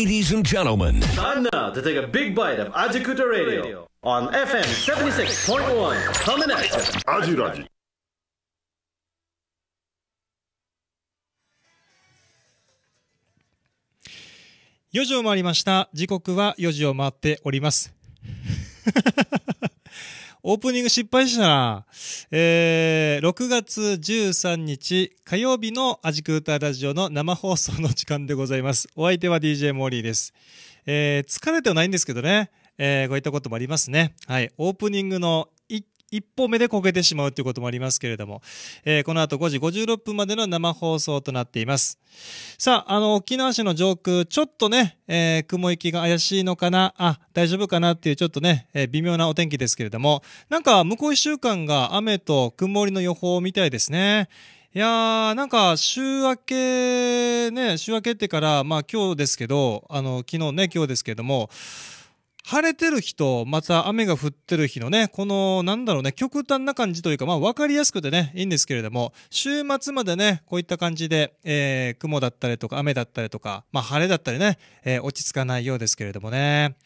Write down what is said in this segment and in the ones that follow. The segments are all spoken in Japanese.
Ladies and gentlemen, time now to take a big bite of Ajikuta Radio on FM 76.1. Coming at you. アジラジ。4時を回りました。時刻は4時を回っております。オープニング失敗したな。えー、6月13日火曜日のアジクータラジオの生放送の時間でございます。お相手は DJ モーリーです。えー、疲れてはないんですけどね。えー、こういったこともありますね。はい。オープニングの一歩目でこけてしまうということもありますけれども、えー、この後5時56分までの生放送となっています。さあ、あの、沖縄市の上空、ちょっとね、えー、雲行きが怪しいのかな、あ、大丈夫かなっていうちょっとね、えー、微妙なお天気ですけれども、なんか向こう一週間が雨と曇りの予報みたいですね。いやー、なんか、週明け、ね、週明けってから、まあ今日ですけど、あの、昨日ね、今日ですけども、晴れてる日と、また雨が降ってる日のね、この、なんだろうね、極端な感じというか、まあ分かりやすくてね、いいんですけれども、週末までね、こういった感じで、えー、雲だったりとか雨だったりとか、まあ晴れだったりね、えー、落ち着かないようですけれどもね、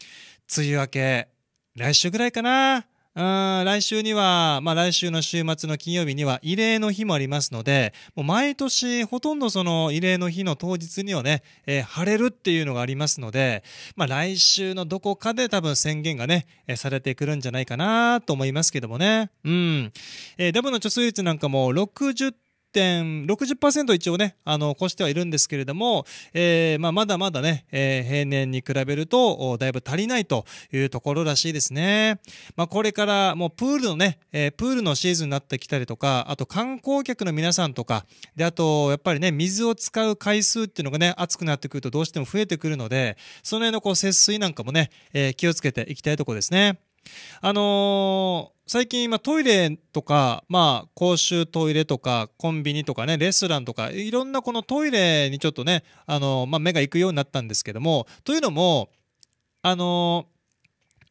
梅雨明け、来週ぐらいかな。来週には、まあ、来週の週末の金曜日には慰霊の日もありますので、もう毎年ほとんどその慰霊の日の当日にはね、えー、晴れるっていうのがありますので、まあ、来週のどこかで多分宣言がね、えー、されてくるんじゃないかなと思いますけどもね。うん。えー、ダの貯水率なんかも点60%一応ね、あの、越してはいるんですけれども、えー、まあ、まだまだね、えー、平年に比べると、だいぶ足りないというところらしいですね。まあ、これからもうプールのね、えー、プールのシーズンになってきたりとか、あと観光客の皆さんとか、で、あと、やっぱりね、水を使う回数っていうのがね、暑くなってくるとどうしても増えてくるので、その辺のこう節水なんかもね、えー、気をつけていきたいところですね。あのー、最近、今トイレとか、まあ、公衆トイレとか、コンビニとかね、レストランとか、いろんなこのトイレにちょっとね、あのー、まあ、目が行くようになったんですけども、というのも、あのー、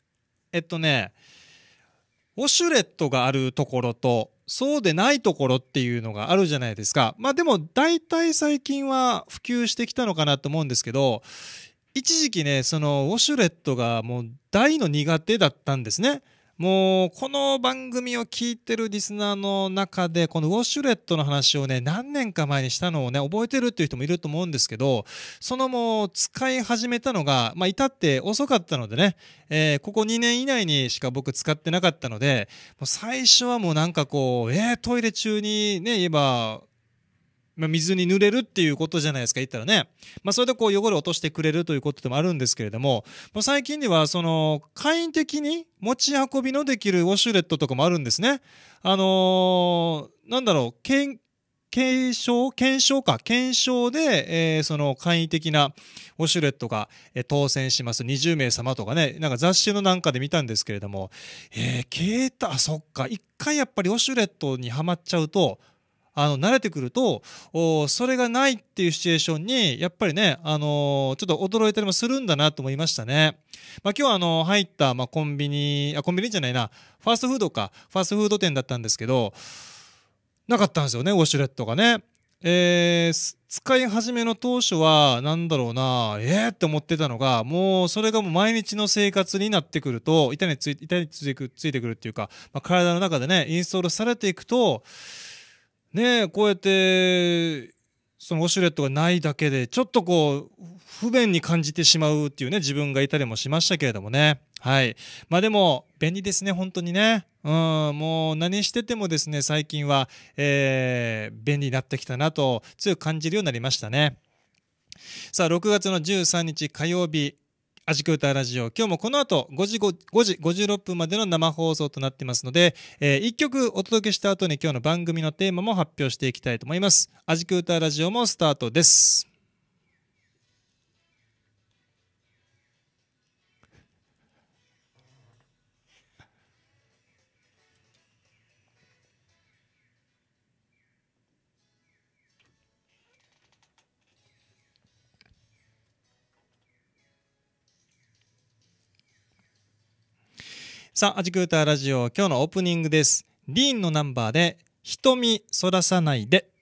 えっとね、ウォシュレットがあるところと、そうでないところっていうのがあるじゃないですか。まあでも大体最近は普及してきたのかなと思うんですけど、一時期ね、そのウォシュレットがもう大の苦手だったんですね。もうこの番組を聞いてるリスナーの中でこのウォシュレットの話をね何年か前にしたのをね覚えてるっていう人もいると思うんですけどそのもう使い始めたのがまあ至って遅かったのでねえここ2年以内にしか僕使ってなかったのでもう最初はもうなんかこうえトイレ中にね言えばまあ、水に濡れるっていうことじゃないですか、言ったらね。まあ、それでこう汚れを落としてくれるということでもあるんですけれども、最近では、その、簡易的に持ち運びのできるウォシュレットとかもあるんですね。あのー、なんだろう、検、検証検証か。検証で、えー、その簡易的なウォシュレットが、えー、当選します。20名様とかね、なんか雑誌のなんかで見たんですけれども、えー、携帯、あ、そっか。一回やっぱりウォシュレットにはまっちゃうと、あの慣れてくるとそれがないっていうシチュエーションにやっぱりね、あのー、ちょっと驚いたりもするんだなと思いましたね。まあ、今日はあの入った、まあ、コンビニあコンビニじゃないなファーストフードかファーストフード店だったんですけどなかったんですよねウォシュレットがね。えー、使い始めの当初はなんだろうなえー、って思ってたのがもうそれがもう毎日の生活になってくると板についてくるっていうか、まあ、体の中でねインストールされていくとねえ、こうやって、そのウォシュレットがないだけで、ちょっとこう、不便に感じてしまうっていうね、自分がいたりもしましたけれどもね。はい。まあでも、便利ですね、本当にね。うん、もう何しててもですね、最近は、えー、便利になってきたなと、強く感じるようになりましたね。さあ、6月の13日火曜日、アジクーターラジオ。今日もこの後5時 ,5 5時56分までの生放送となってますので、えー、1曲お届けした後に今日の番組のテーマも発表していきたいと思います。アジクーターラジオもスタートです。さあ、アジクーターラジオ、今日のオープニングです。リーンのナンバーで、瞳そらさないで。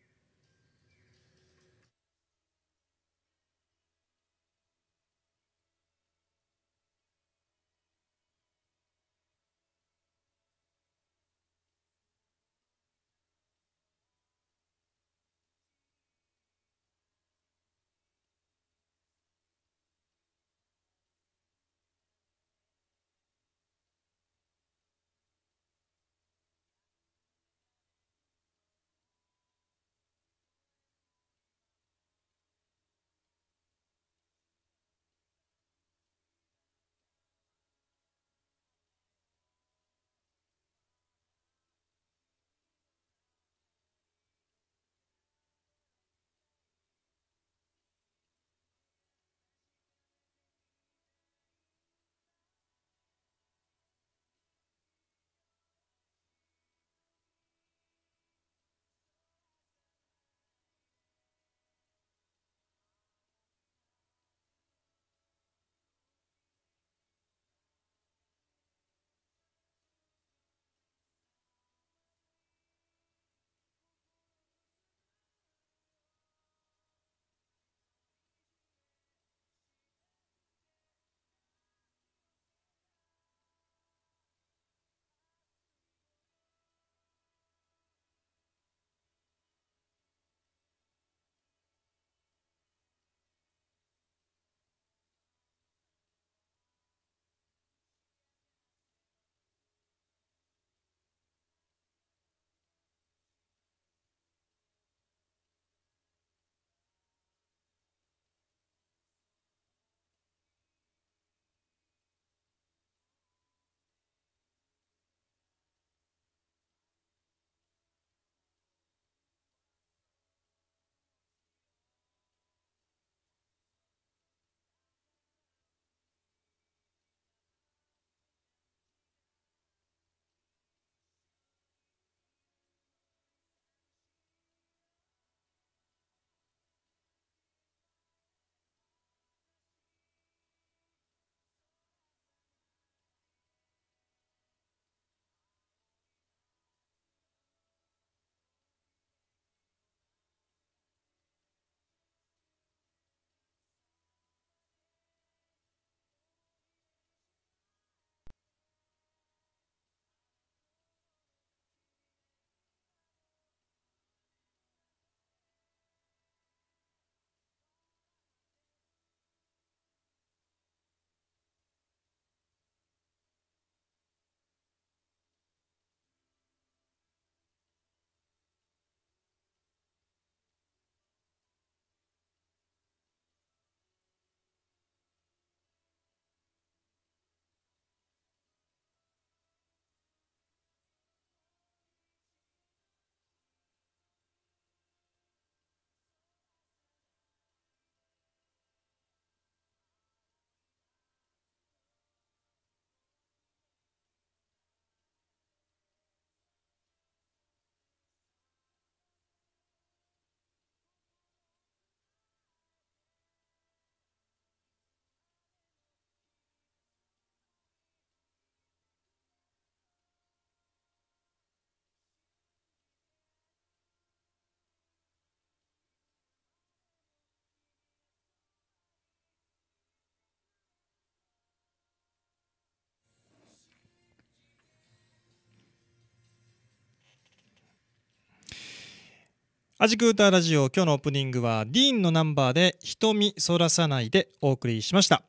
アジクータラジオ今日のオープニングはディーンのナンバーで瞳そらさないでお送りしました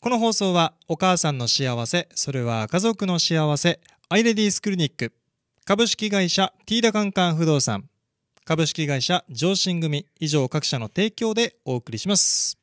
この放送はお母さんの幸せそれは家族の幸せアイレディースクリニック株式会社ティーダカンカン不動産株式会社上信組以上各社の提供でお送りします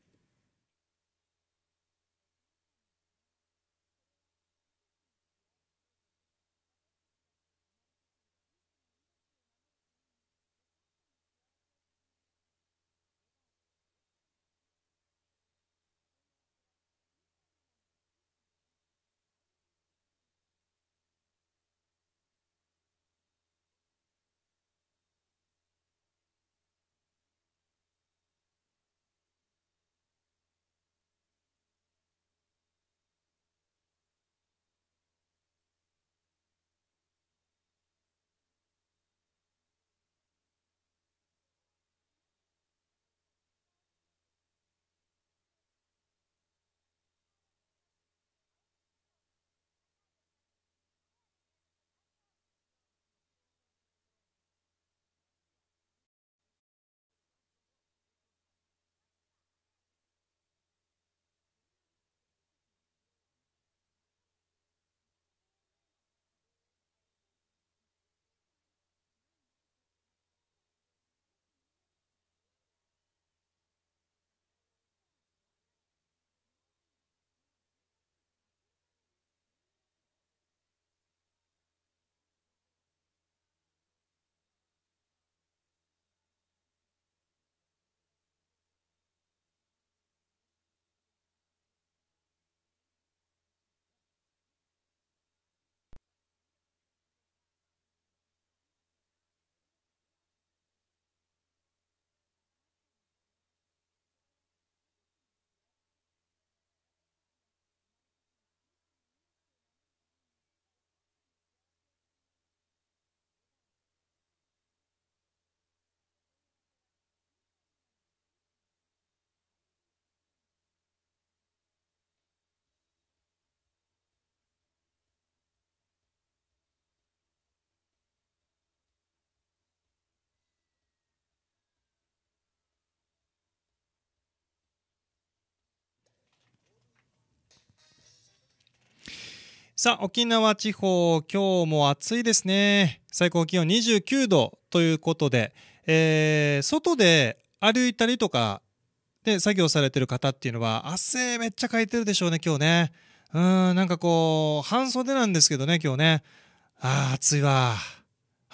さあ、沖縄地方、今日も暑いですね。最高気温29度ということで、えー、外で歩いたりとかで作業されてる方っていうのは、汗めっちゃかいてるでしょうね、今日ね。うん、なんかこう、半袖なんですけどね、今日ね。ああ、暑いわ。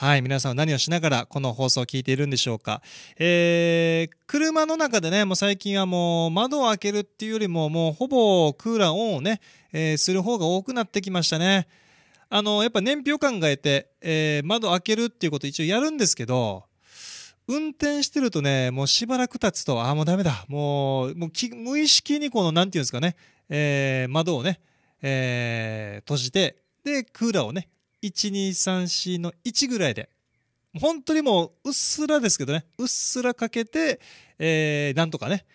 はい、皆さんは何をしながらこの放送を聞いているんでしょうか。えー、車の中でね、もう最近はもう窓を開けるっていうよりも、もうほぼクーラーオンをね、えー、する方が多くなってきましたね。あの、やっぱ燃費を考えて、えー、窓開けるっていうこと一応やるんですけど、運転してるとね、もうしばらく経つと、ああ、もうダメだ。もう、もう無意識にこの、なんていうんですかね、えー、窓をね、えー、閉じて、で、クーラーをね、1234の1ぐらいで本当にもううっすらですけどねうっすらかけて、えー、なんとかね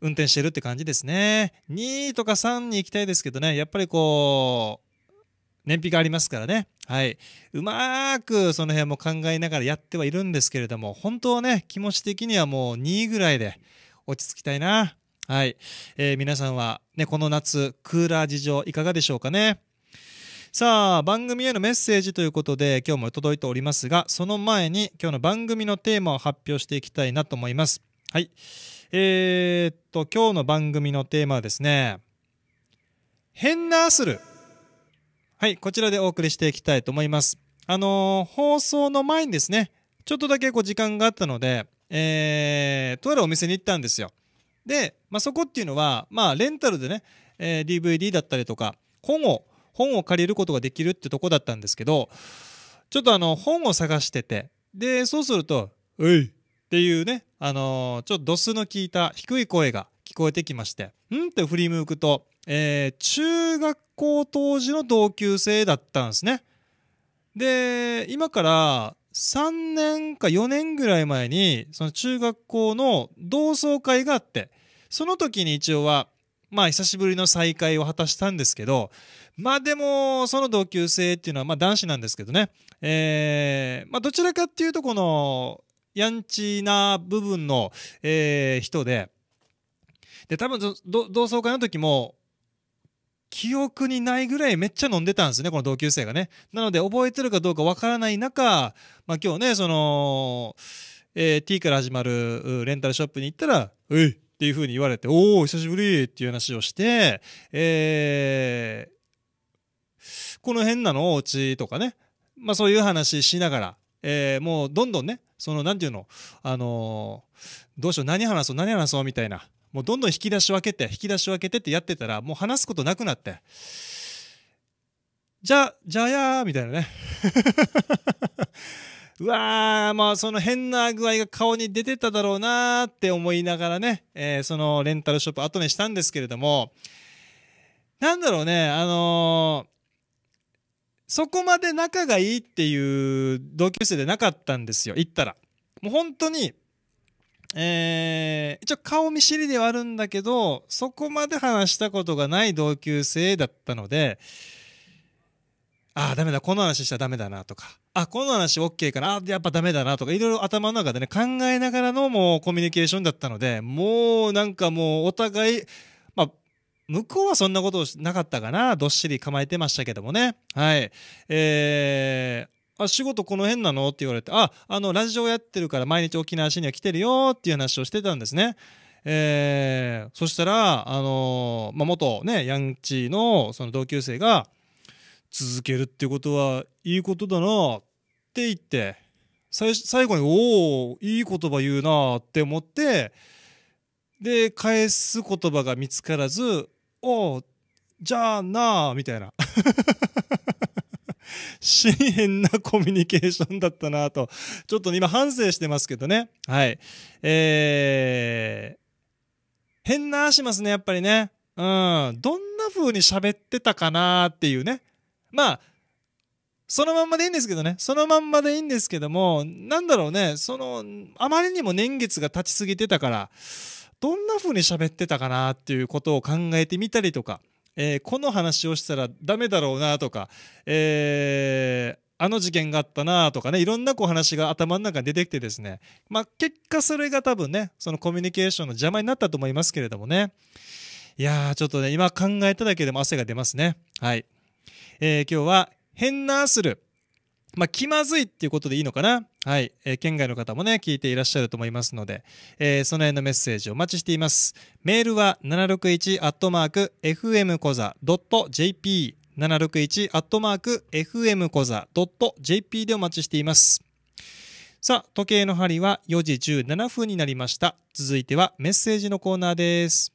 運転してるって感じですね2とか3に行きたいですけどねやっぱりこう燃費がありますからねはいうまくその辺も考えながらやってはいるんですけれども本当はね気持ち的にはもう2ぐらいで落ち着きたいなはい、えー、皆さんはねこの夏クーラー事情いかがでしょうかねさあ番組へのメッセージということで今日も届いておりますがその前に今日の番組のテーマを発表していきたいなと思いますはいえー、っと今日の番組のテーマはですね変なアスルはいこちらでお送りしていきたいと思いますあのー、放送の前にですねちょっとだけこう時間があったのでえー、とあるお店に行ったんですよで、まあ、そこっていうのは、まあ、レンタルでね、えー、DVD だったりとか本を本を借りることができるってとこだったんですけど、ちょっとあの、本を探してて、で、そうすると、ういっていうね、あのー、ちょっとドスの効いた低い声が聞こえてきまして、んって振り向くと、えー、中学校当時の同級生だったんですね。で、今から3年か4年ぐらい前に、その中学校の同窓会があって、その時に一応は、まあ久しぶりの再会を果たしたんですけど、まあでも、その同級生っていうのは、まあ男子なんですけどね、えー、まあどちらかっていうと、この、やんちな部分の、えー、人で、で、多分同窓会の時も、記憶にないぐらいめっちゃ飲んでたんですね、この同級生がね。なので、覚えてるかどうかわからない中、まあ今日ね、その、えー、T から始まるレンタルショップに行ったら、えいっていうふうに言われて、おお、久しぶりっていう話をして、えー、この辺なのお家とかね、まあそういう話しながら、えー、もうどんどんね、その、なんていうの、あのー、どうしよう、何話そう、何話そうみたいな、もうどんどん引き出し分けて、引き出し分けてってやってたら、もう話すことなくなって、じゃ、じゃあやーみたいなね。うわー、まあその変な具合が顔に出てただろうなーって思いながらね、えー、そのレンタルショップ後にしたんですけれども、なんだろうね、あのー、そこまで仲がいいっていう同級生でなかったんですよ、行ったら。もう本当に、えー、一応顔見知りではあるんだけど、そこまで話したことがない同級生だったので、ああ、ダメだ、この話したらダメだなとか、あ、この話 OK かな、あやっぱダメだなとか、いろいろ頭の中でね、考えながらのもうコミュニケーションだったので、もうなんかもうお互い、まあ、向こうはそんなことなかったかな、どっしり構えてましたけどもね。はい。えー、あ、仕事この辺なのって言われて、あ、あの、ラジオやってるから毎日沖縄市には来てるよっていう話をしてたんですね。えー、そしたら、あのー、まあ、元ね、ヤンチーのその同級生が、続けるってことはいいことだなって言って最最後に「おおいい言葉言うな」って思ってで返す言葉が見つからず「おおじゃあなあ」みたいな真 変なコミュニケーションだったなとちょっと今反省してますけどねはいえー、変なしますねやっぱりねうんどんな風に喋ってたかなっていうねまあそのまんまでいいんですけどねそのまんまでいいんですけどもなんだろうねそのあまりにも年月が経ちすぎてたからどんな風に喋ってたかなっていうことを考えてみたりとか、えー、この話をしたらダメだろうなとか、えー、あの事件があったなとかねいろんなこう話が頭の中に出てきてですね、まあ、結果それが多分ねそのコミュニケーションの邪魔になったと思いますけれどもねいやーちょっとね今考えただけでも汗が出ますねはい。えー、今日は変なする。まあ、気まずいっていうことでいいのかなはい。えー、県外の方もね、聞いていらっしゃると思いますので、えー、その辺のメッセージお待ちしています。メールは761アットマーク FM コザ .jp 761アットマーク FM .jp でお待ちしています。さあ、時計の針は4時17分になりました。続いてはメッセージのコーナーです。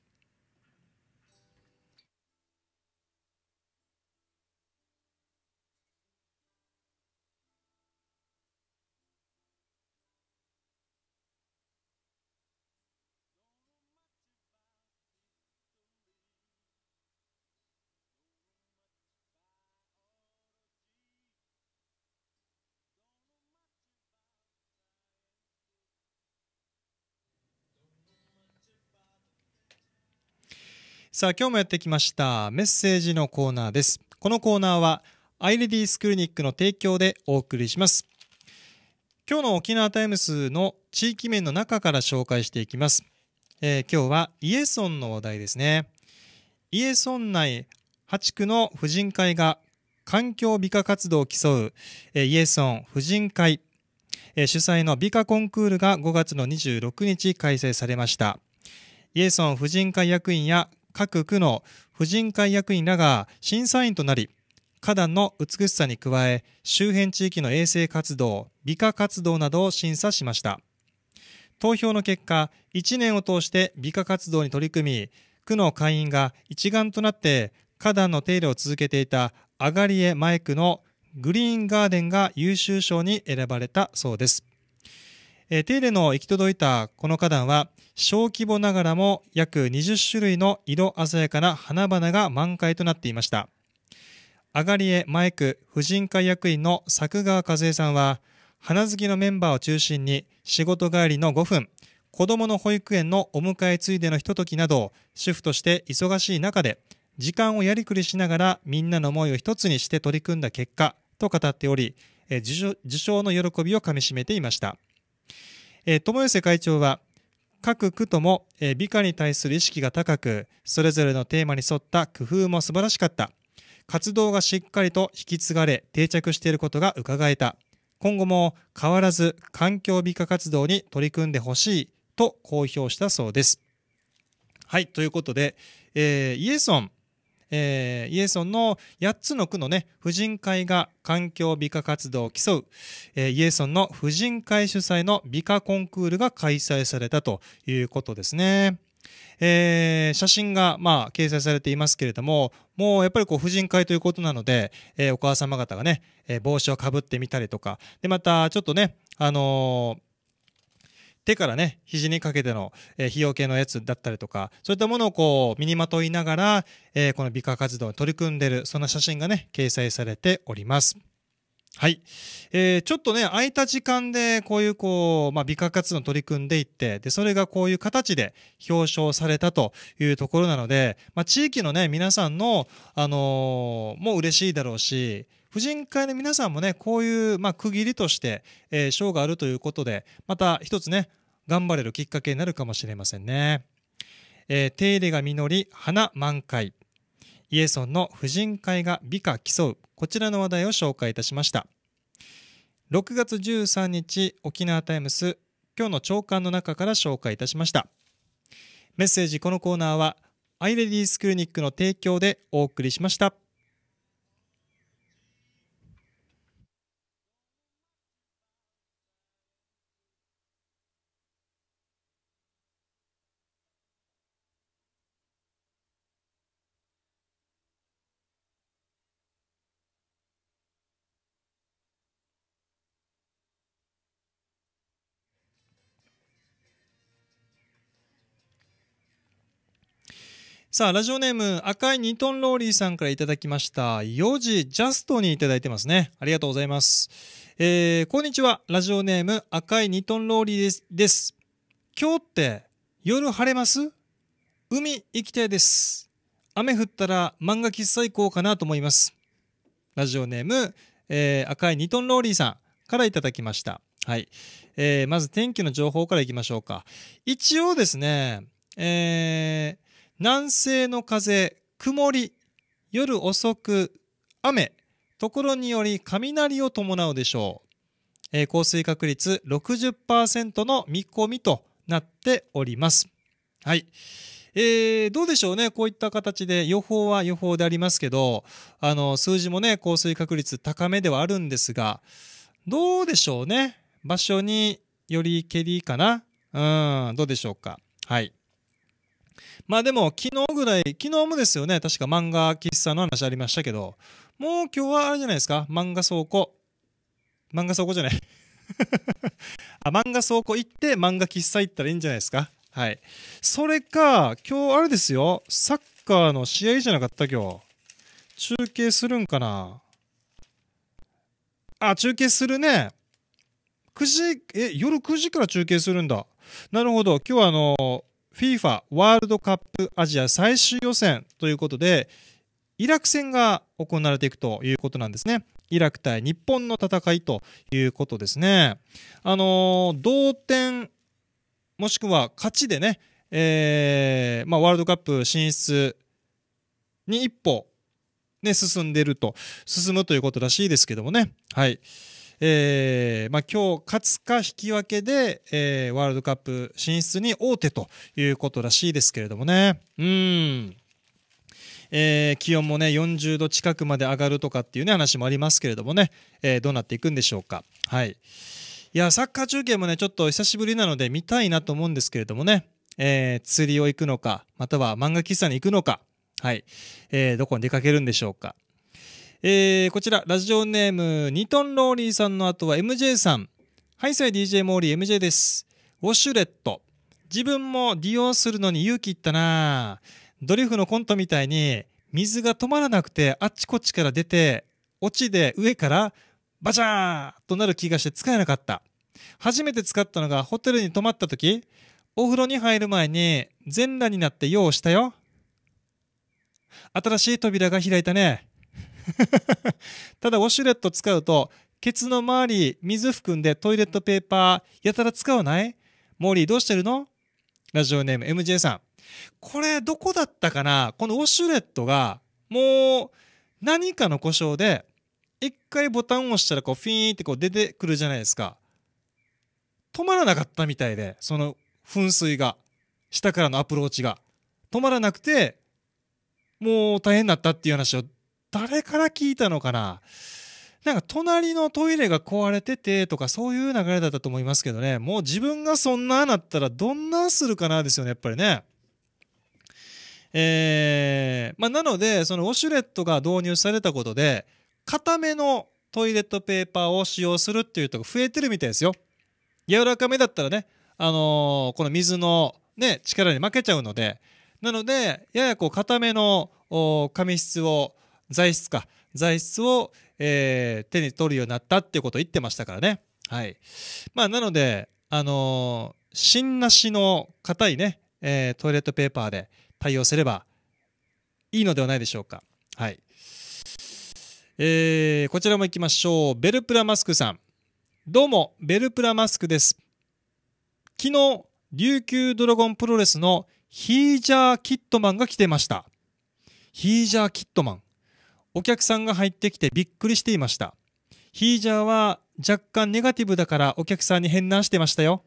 さあ今日もやってきましたメッセージのコーナーですこのコーナーはアイレディスクリニックの提供でお送りします今日の沖縄タイムスの地域面の中から紹介していきます、えー、今日はイエソンの話題ですねイエソン内8区の婦人会が環境美化活動を競う、えー、イエソン婦人会、えー、主催の美化コンクールが5月の26日開催されましたイエソン婦人会役員や各区の婦人会役員らが審査員となり花壇の美しさに加え周辺地域の衛生活動美化活動などを審査しました投票の結果1年を通して美化活動に取り組み区の会員が一丸となって花壇の手入れを続けていたアガリエマイクのグリーンガーデンが優秀賞に選ばれたそうです、えー、手入れの行き届いたこの花壇は小規模ながらも約20種類の色鮮やかな花々が満開となっていましたあがりえマイク婦人会役員の作川和恵さんは花好きのメンバーを中心に仕事帰りの5分子どもの保育園のお迎えついでのひとときなど主婦として忙しい中で時間をやりくりしながらみんなの思いを一つにして取り組んだ結果と語っており受賞の喜びをかみしめていました友寄会長は各区とも美化に対する意識が高くそれぞれのテーマに沿った工夫も素晴らしかった活動がしっかりと引き継がれ定着していることが伺えた今後も変わらず環境美化活動に取り組んでほしいと公表したそうです。はいということで、えー、イエソンえー、イエソンの8つの区のね、婦人会が環境美化活動を競う、えー、イエソンの婦人会主催の美化コンクールが開催されたということですね。えー、写真が、まあ、掲載されていますけれども、もうやっぱりこう、婦人会ということなので、えー、お母様方がね、えー、帽子をかぶってみたりとか、で、また、ちょっとね、あのー手からね、肘にかけての、えー、費用系のやつだったりとか、そういったものをこう、身にまといながら、えー、この美化活動に取り組んでる、そんな写真がね、掲載されております。はい。えー、ちょっとね、空いた時間で、こういうこう、まあ、美化活動に取り組んでいって、で、それがこういう形で表彰されたというところなので、まあ、地域のね、皆さんの、あのー、もう嬉しいだろうし、婦人会の皆さんもねこういう、まあ、区切りとしてえー、があるということでまた一つね頑張れるきっかけになるかもしれませんね、えー、手入れが実り花満開イエソンの婦人会が美化競うこちらの話題を紹介いたしました6月13日沖縄タイムス今日の朝刊の中から紹介いたしましたメッセージこのコーナーはアイレディースクリニックの提供でお送りしましたさあ、ラジオネーム、赤いニトンローリーさんからいただきました。4時ジャストにいただいてますね。ありがとうございます。えー、こんにちは。ラジオネーム、赤いニトンローリーです。です今日って夜晴れます海行きたいです。雨降ったら漫画喫茶行こうかなと思います。ラジオネーム、えー、赤いニトンローリーさんからいただきました。はい。えー、まず天気の情報からいきましょうか。一応ですね、えー、南西の風、曇り、夜遅く、雨、ところにより雷を伴うでしょう。えー、降水確率60%の見込みとなっております。はい。えー、どうでしょうね、こういった形で予報は予報でありますけど、あの数字もね、降水確率高めではあるんですが、どうでしょうね、場所により蹴りかな、うん、どうでしょうか。はい。まあでも、昨日ぐらい、昨日もですよね、確か漫画喫茶の話ありましたけど、もう今日はあれじゃないですか、漫画倉庫。漫画倉庫じゃない あ、漫画倉庫行って、漫画喫茶行ったらいいんじゃないですか。はい。それか、今日あれですよ、サッカーの試合じゃなかった今日。中継するんかな。あ、中継するね。9時、え、夜9時から中継するんだ。なるほど。今日はあのー FIFA ワールドカップアジア最終予選ということで、イラク戦が行われていくということなんですね。イラク対日本の戦いということですね。あのー、同点、もしくは勝ちでね、えー、まあ、ワールドカップ進出に一歩、ね、進んでると、進むということらしいですけどもね。はい。えー、まあ、今日勝つか引き分けで、えー、ワールドカップ進出に大手ということらしいですけれどもね。うんえー、気温もね40度近くまで上がるとかっていうね話もありますけれどもね、えー、どうなっていくんでしょうか。はい、いやサッカー中継もねちょっと久しぶりなので見たいなと思うんですけれどもね、えー、釣りを行くのかまたは漫画喫茶に行くのか、はいえどこに出かけるんでしょうか。えー、こちら、ラジオネーム、ニトンローリーさんの後は MJ さん。ハイサイ DJ モーリー MJ です。ウォシュレット。自分も利用するのに勇気いったなドリフのコントみたいに、水が止まらなくてあっちこっちから出て、落ちで上からバチャーとなる気がして使えなかった。初めて使ったのがホテルに泊まった時、お風呂に入る前に全裸になって用をしたよ。新しい扉が開いたね。ただウォシュレット使うとケツの周り水含んでトイレットペーパーやたら使わないモーリーどうしてるのラジオネーム MJ さんこれどこだったかなこのウォシュレットがもう何かの故障で一回ボタンを押したらこうフィーンってこう出てくるじゃないですか止まらなかったみたいでその噴水が下からのアプローチが止まらなくてもう大変だったっていう話を誰から聞いたのかななんか隣のトイレが壊れててとかそういう流れだったと思いますけどね、もう自分がそんななったらどんなするかなですよね、やっぱりね。えー、まあ、なので、そのウォシュレットが導入されたことで、固めのトイレットペーパーを使用するっていうとこ増えてるみたいですよ。柔らかめだったらね、あのー、この水のね、力に負けちゃうので、なので、ややこう固めの紙質を材質か材質を、えー、手に取るようになったっていうことを言ってましたからねはいまあなのであのー、芯なしの硬いね、えー、トイレットペーパーで対応すればいいのではないでしょうかはいえー、こちらも行きましょうベルプラマスクさんどうもベルプラマスクです昨日琉球ドラゴンプロレスのヒージャー・キットマンが来てました。ヒージャー・キットマン。お客さんが入ってきてびっくりしていました。ヒージャーは若干ネガティブだからお客さんに変なしてましたよ。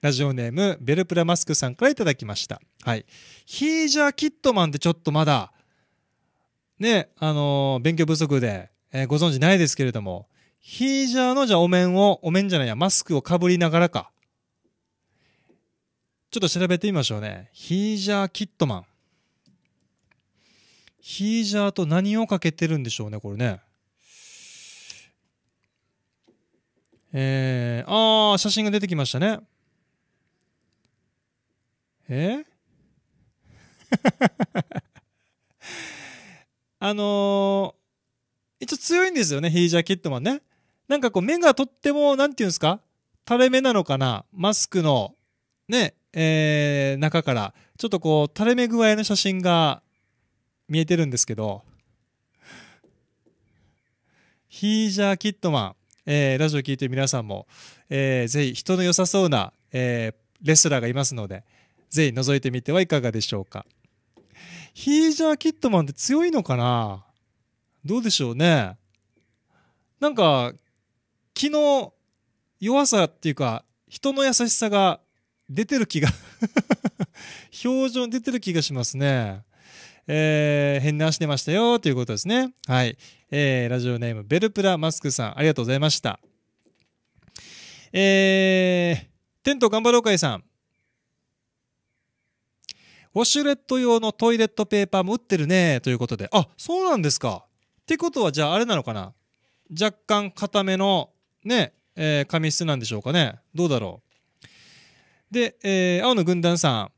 ラジオネーム、ベルプラマスクさんから頂きました。はい。ヒージャー・キットマンってちょっとまだ、ね、あのー、勉強不足で、えー、ご存知ないですけれども、ヒージャーのじゃあお面を、お面じゃないや、マスクをかぶりながらか。ちょっと調べてみましょうね。ヒージャー・キットマン。ヒージャーと何をかけてるんでしょうね、これね。えー、ああ、写真が出てきましたね。え あのー、一応強いんですよね、ヒージャー・キットマンね。なんかこう、目がとっても、なんていうんですか垂れ目なのかなマスクの、ね、えー、中から、ちょっとこう、垂れ目具合の写真が見えてるんですけど、ヒージャー・キットマン、えー、ラジオ聞いてる皆さんも、えー、ぜひ人の良さそうな、えー、レスラーがいますので、ぜひ覗いてみてはいかがでしょうか。ヒージャー・キットマンって強いのかなどうでしょうね。なんか、気の弱さっていうか、人の優しさが出てる気が 表情に出てる気がしますね。えー、変な話してましたよということですね。はい。えー、ラジオネーム、ベルプラマスクさん、ありがとうございました。えー、テント頑張ろう会さん。ウォシュレット用のトイレットペーパーも売ってるね、ということで。あ、そうなんですか。ってことは、じゃああれなのかな若干硬めの、ね、えー、紙質なんでしょうかね。どうだろう。で、えー、青の軍団さん。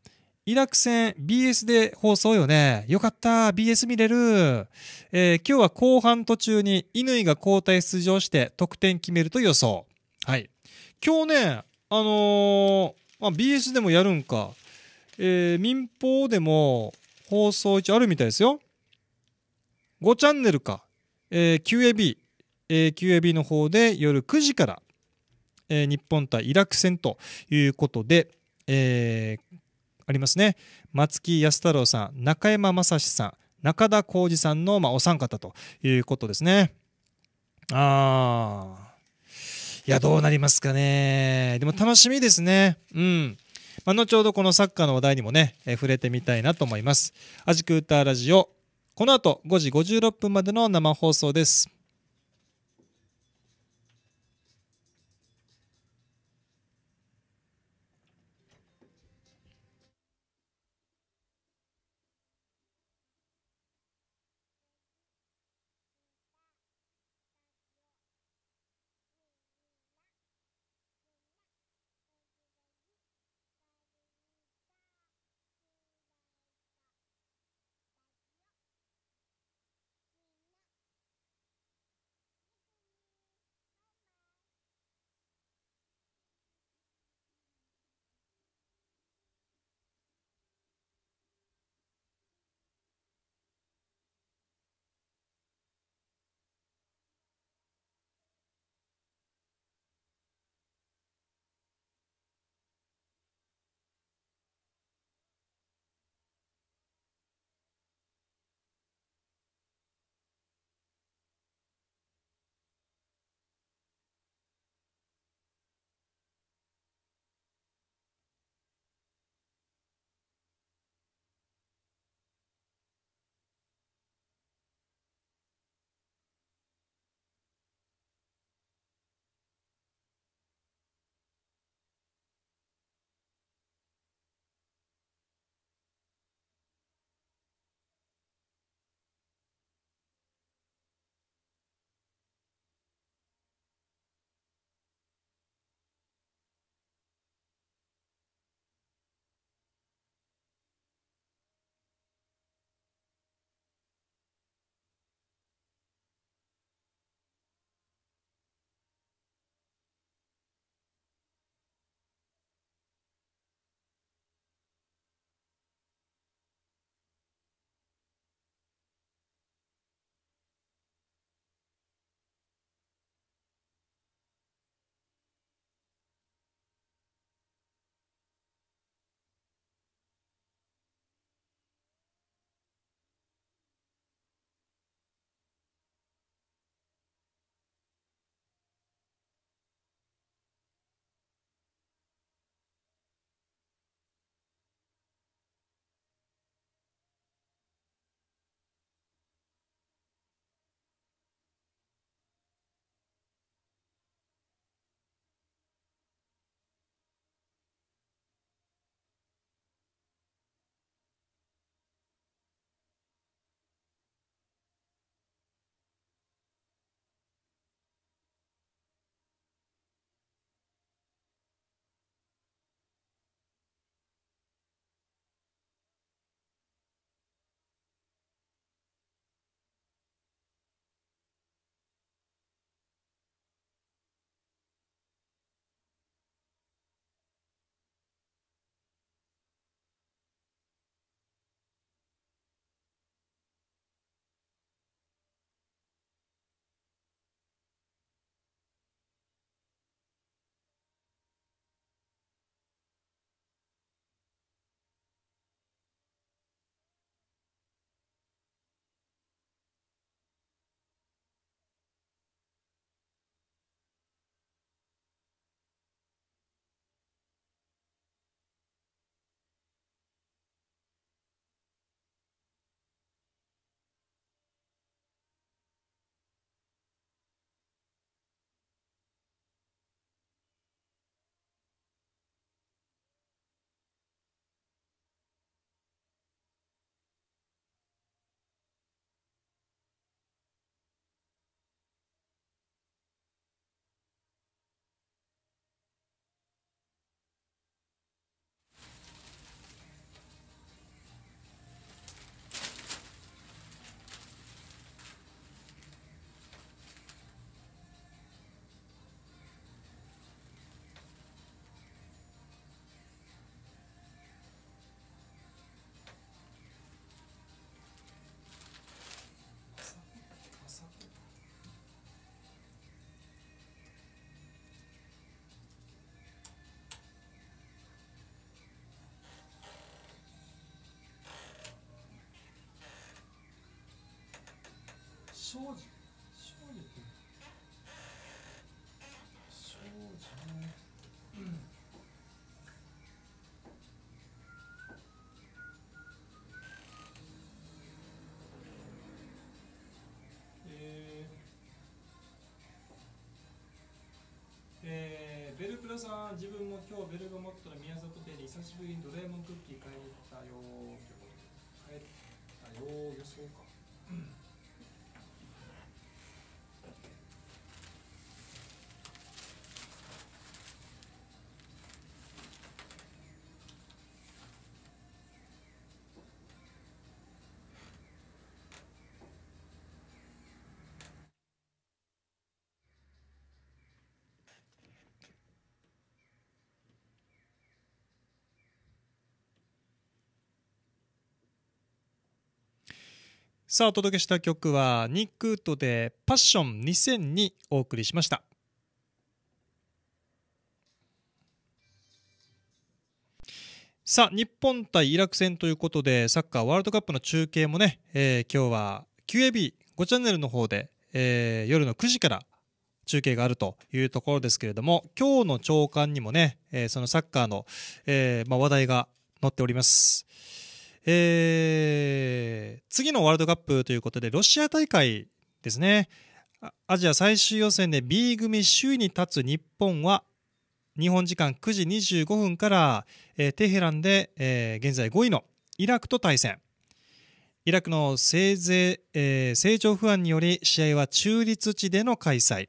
イラク戦 BS で放送よね。よかった。BS 見れる。えー、今日は後半途中に乾が交代出場して得点決めると予想。はい。今日ね、あのー、まあ、BS でもやるんか。えー、民放でも放送一あるみたいですよ。5チャンネルか。えー、QAB。えー、QAB の方で夜9時から、えー、日本対イラク戦ということで、えー、ありますね松木康太郎さん中山雅史さん中田浩二さんの、まあ、お三方ということですねああいやどうなりますかねでも楽しみですねうんまあ、後ほどこのサッカーの話題にもね、えー、触れてみたいなと思います。アジクーターラジオ、この後5時56分までの生放送です。庄司庄司って庄司ねうんええベルプラさん、自分も今日ベルが持ったの宮里店に久しぶりにドラえもんクッキー買ったよーってことで、帰ったよー、予想か。さあお届けした曲はニックウッドで「パッション2002」お送りしましたさあ日本対イラク戦ということでサッカーワールドカップの中継もね、えー、今日は QAB5 チャンネルの方で、えー、夜の9時から中継があるというところですけれども今日の朝刊にもね、えー、そのサッカーの、えーまあ、話題が載っております。えー、次のワールドカップということで、ロシア大会ですね。アジア最終予選で B 組首位に立つ日本は、日本時間9時25分から、えー、テヘランで、えー、現在5位のイラクと対戦。イラクの政税、えー、成長不安により試合は中立地での開催。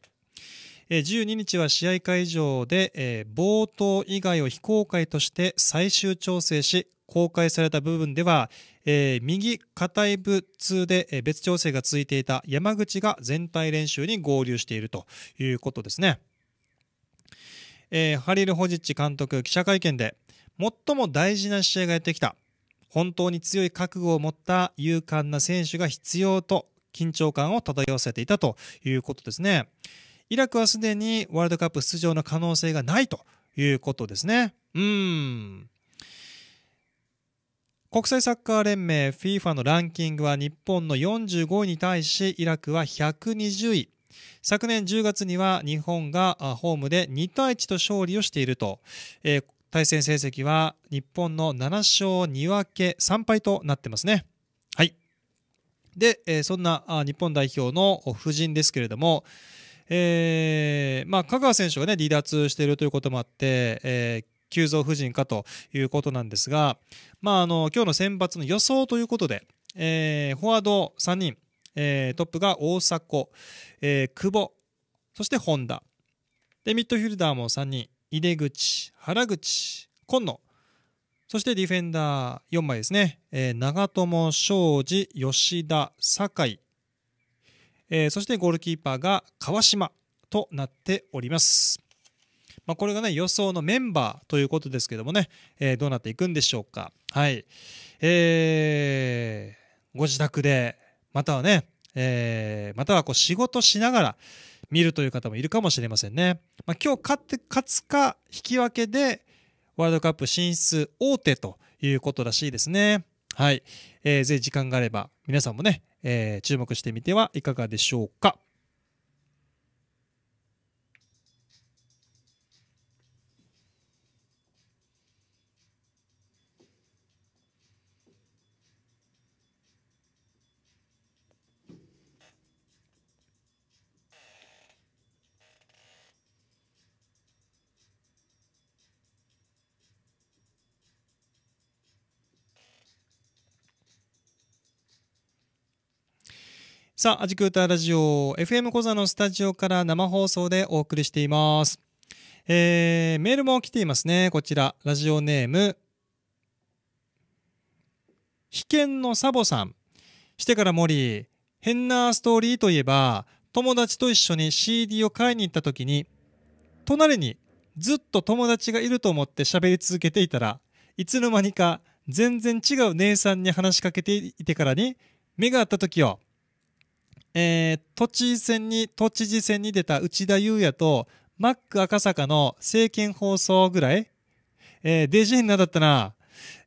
12日は試合会場で、えー、冒頭以外を非公開として最終調整し、公開された部分では、えー、右硬い部痛で別調整が続いていた山口が全体練習に合流しているということですね、えー、ハリル・ホジッチ監督記者会見で最も大事な試合がやってきた本当に強い覚悟を持った勇敢な選手が必要と緊張感を漂わせていたということですねイラクはすでにワールドカップ出場の可能性がないということですねうん国際サッカー連盟 FIFA のランキングは日本の45位に対しイラクは120位昨年10月には日本がホームで2対1と勝利をしていると、えー、対戦成績は日本の7勝2分け3敗となってますね。はいで、えー、そんな日本代表の布陣ですけれども、えーまあ、香川選手が、ね、離脱しているということもあって、えー、急増婦人かということなんですが、まあ、あの今日の選抜の予想ということで、えー、フォワード3人、えー、トップが大迫、えー、久保、そして本田。で、ミッドフィルダーも3人、井出口、原口、今野。そしてディフェンダー4枚ですね。えー、長友、庄司、吉田、酒井。えー、そしてゴールキーパーが川島となっております。まあ、これがね予想のメンバーということですけどもね、えー、どうなっていくんでしょうかはいえー、ご自宅でまたはね、えー、またはこう仕事しながら見るという方もいるかもしれませんね、まあ、今日勝って勝つか引き分けでワールドカップ進出大手ということらしいですねはい、えー、ぜひ時間があれば皆さんもね、えー、注目してみてはいかがでしょうかさあ、アジクータラジオ、FM 小座のスタジオから生放送でお送りしています。えー、メールも来ていますね。こちら、ラジオネーム、秘剣のサボさん。してから森、変なストーリーといえば、友達と一緒に CD を買いに行った時に、隣にずっと友達がいると思って喋り続けていたら、いつの間にか全然違う姉さんに話しかけていてからに、目が合った時よ。えー、都知事選に、都知事選に出た内田祐也と、マック赤坂の政見放送ぐらいえー、デジ変なだったな。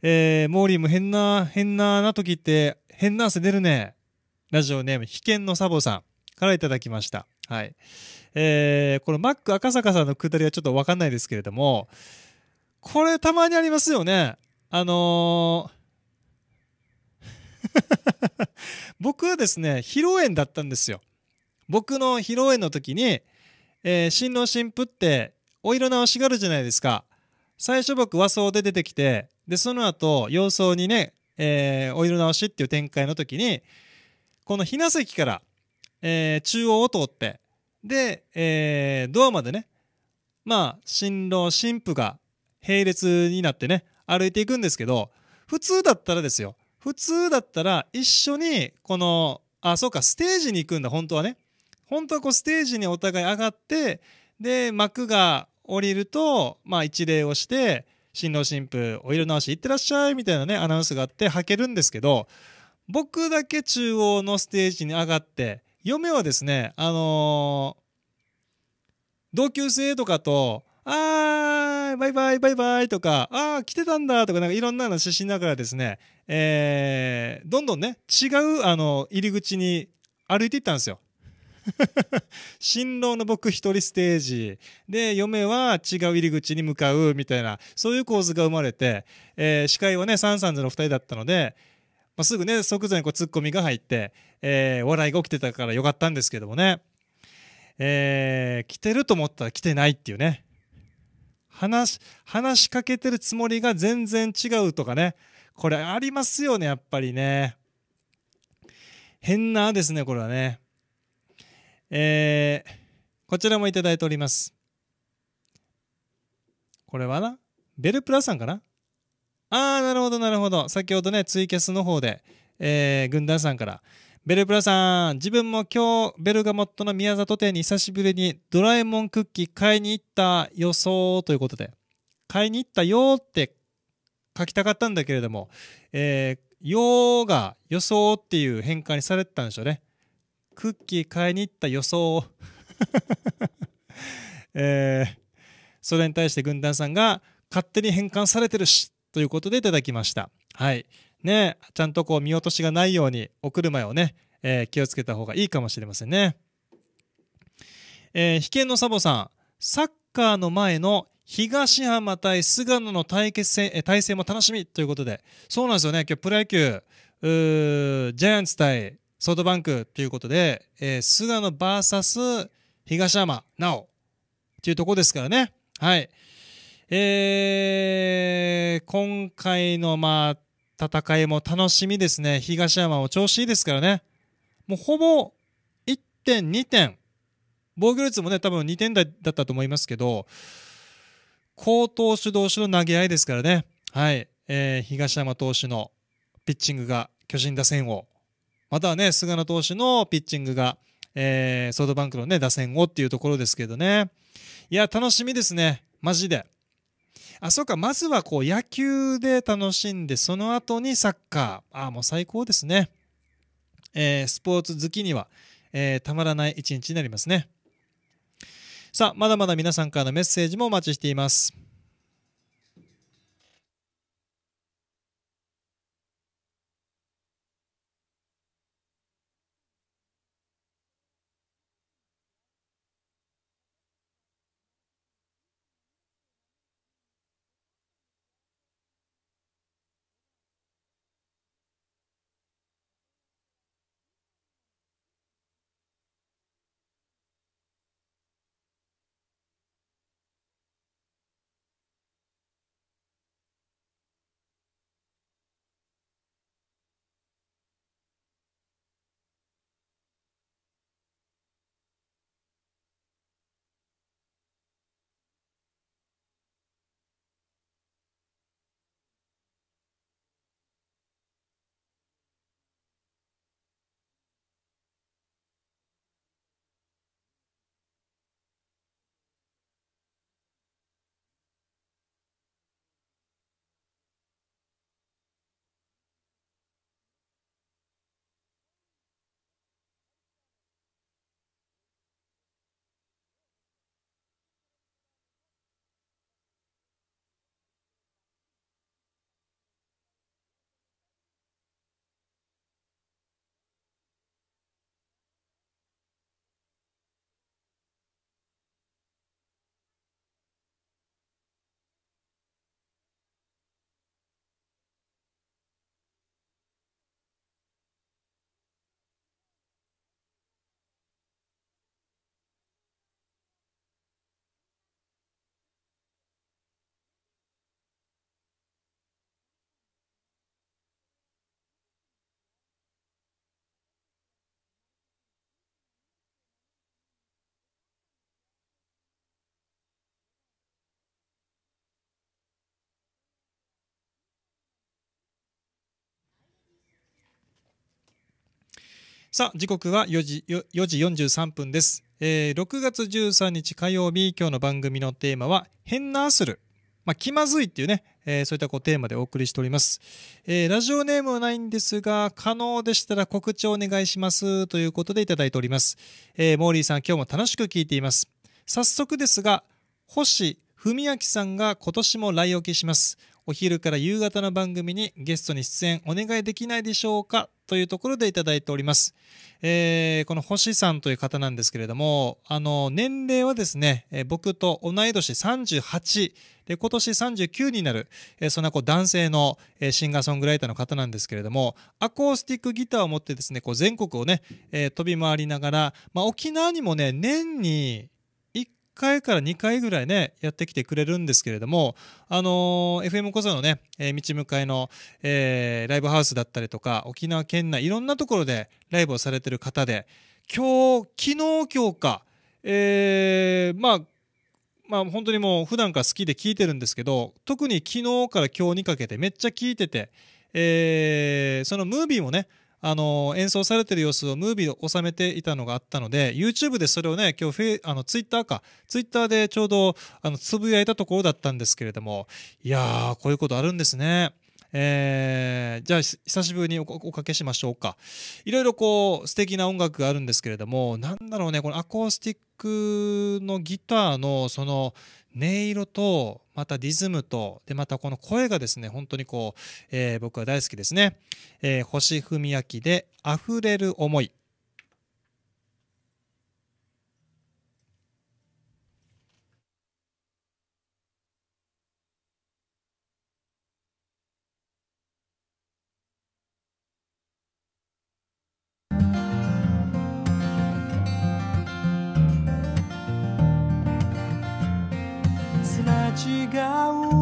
えー、モーリーも変な、変なな時って、変な汗出るね。ラジオネーム、秘剣のサボさんからいただきました。はい。えー、このマック赤坂さんのくだりはちょっとわかんないですけれども、これたまにありますよね。あのー、僕はですね、披露宴だったんですよ。僕の披露宴の時に、えー、新郎新婦ってお色直しがあるじゃないですか。最初僕和装で出てきて、で、その後、洋装にね、えー、お色直しっていう展開の時に、この雛関席から、えー、中央を通って、で、えー、ドアまでね、まあ、新郎、新婦が並列になってね、歩いていくんですけど、普通だったらですよ、普通だったら一緒にこのあそうかステージに行くんだ本当はね本当はこうステージにお互い上がってで幕が降りると、まあ、一礼をして新郎新婦お色直し行ってらっしゃいみたいなねアナウンスがあって履けるんですけど僕だけ中央のステージに上がって嫁はですねあのー、同級生とかと「あーバイバイバイバイ」とか「ああ来てたんだ」とかなんかいろんなの写真ながらですねえー、どんどんね、違う、あの、入り口に歩いていったんですよ。新郎の僕一人ステージで嫁は違う入り口に向かうみたいなそういう構図が生まれて、えー、司会はねサンサンズの2人だったので、まあ、すぐね即座にこうツッコミが入って、えー、笑いが起きてたからよかったんですけどもね、えー、来てると思ったら来てないっていうね話話しかけてるつもりが全然違うとかねこれありますよね、やっぱりね。変なですね、これはね。えー、こちらもいただいております。これはな、ベルプラさんかなあー、なるほど、なるほど。先ほどね、ツイキャスの方で、えー、軍団さんから、ベルプラさん、自分も今日、ベルガモットの宮里店に久しぶりにドラえもんクッキー買いに行った予想ということで、買いに行ったよって書きたかったんだけれども、えー、ようが予想っていう変換にされてたんでしょうね。クッキー買いに行った予想 えー、それに対して軍団さんが勝手に変換されてるしということでいただきました。はい。ね、ちゃんとこう見落としがないようにお車をね、えー、気をつけた方がいいかもしれませんね。えー、秘剣のサボさん、サッカーの前の東浜対菅野の対決戦対戦も楽しみということで、そうなんですよね、今日プロ野球、ジャイアンツ対ソフトバンクということで、えー、菅野 VS 東山、なお、というとこですからね。はい。えー、今回の、まあ、戦いも楽しみですね。東山も調子いいですからね。もうほぼ1.2点。防御率もね、多分2点台だったと思いますけど、好投手同士の投げ合いですからね、はいえー、東山投手のピッチングが巨人打線を、またはね、菅野投手のピッチングが、えー、ソードバンクの、ね、打線をっていうところですけどね、いや、楽しみですね、マジで。あ、そうか、まずはこう野球で楽しんで、その後にサッカー。あ、もう最高ですね。えー、スポーツ好きには、えー、たまらない一日になりますね。さあ、まだまだ皆さんからのメッセージもお待ちしています。さあ、時刻は4時 ,4 時43分です。えー、6月13日火曜日、今日の番組のテーマは、変なアスル。まあ、気まずいっていうね、えー、そういったこうテーマでお送りしております、えー、ラジオネームはないんですが、可能でしたら告知をお願いしますということでいただいております。えー、モーリーさん、今日も楽しく聞いています。早速ですが、星文明さんが今年も来沖します。お昼から夕方の番組にゲストに出演お願いできないでしょうかというところでいただいております。えー、この星さんという方なんですけれども、あの、年齢はですね、え僕と同い年38、で、今年39になる、えそんなこう男性の、えシンガーソングライターの方なんですけれども、アコースティックギターを持ってですね、こう全国をね、え飛び回りながら、まあ、沖縄にもね、年に回から2回ぐらいね、やってきてくれるんですけれども、あのー、FM 小座のね、えー、道向かいの、えー、ライブハウスだったりとか、沖縄県内、いろんなところでライブをされてる方で、今日、昨日、今日か、えー、まあ、まあ本当にもう普段から好きで聞いてるんですけど、特に昨日から今日にかけてめっちゃ聞いてて、えー、そのムービーもね、あの演奏されてる様子をムービーで収めていたのがあったので YouTube でそれをね今日あのツイッターかツイッターでちょうどあのつぶやいたところだったんですけれどもいやーこういうことあるんですね。えー、じゃあ久しぶりにおかけしましょうかいろいろこう素敵な音楽があるんですけれどもなんだろうねこのアコースティックのギターのその音色とまたリズムとでまたこの声がですね本当にこう、えー、僕は大好きですね、えー、星文明で「溢れる思い」ligaw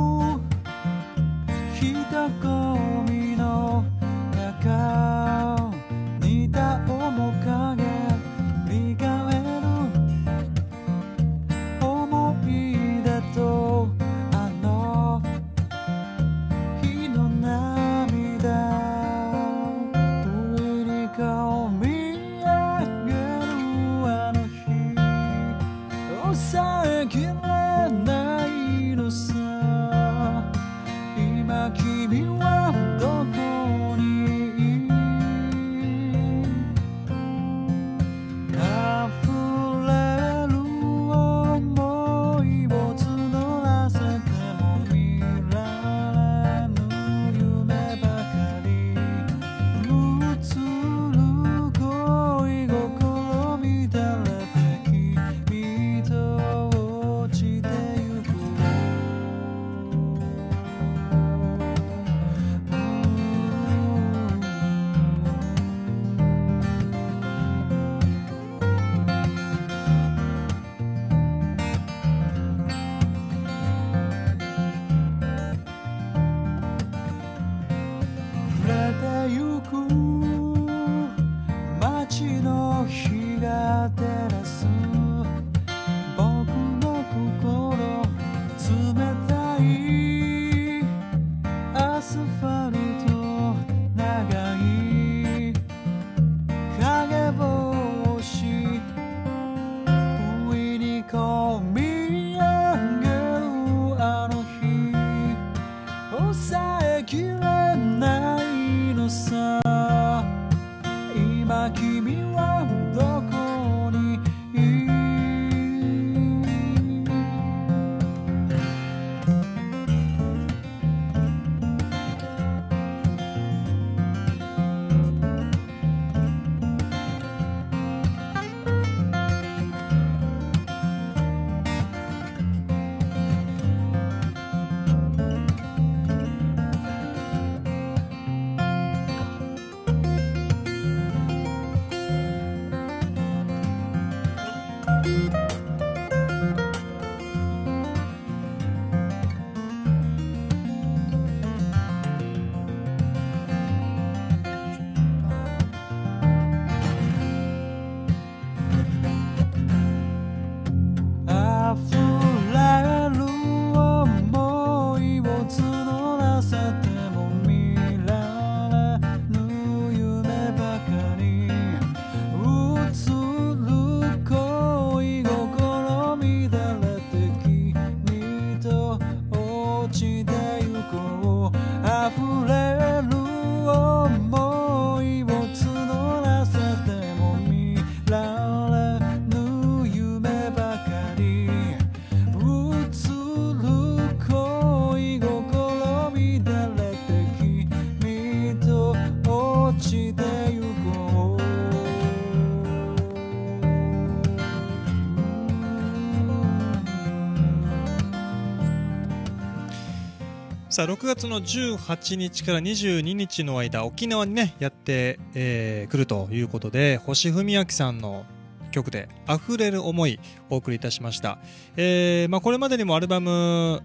さあ6月の18日から22日の間沖縄にねやってく、えー、るということで星文明さんの曲で「溢れる思い」お送りいたしました、えーまあ、これまでにもアルバム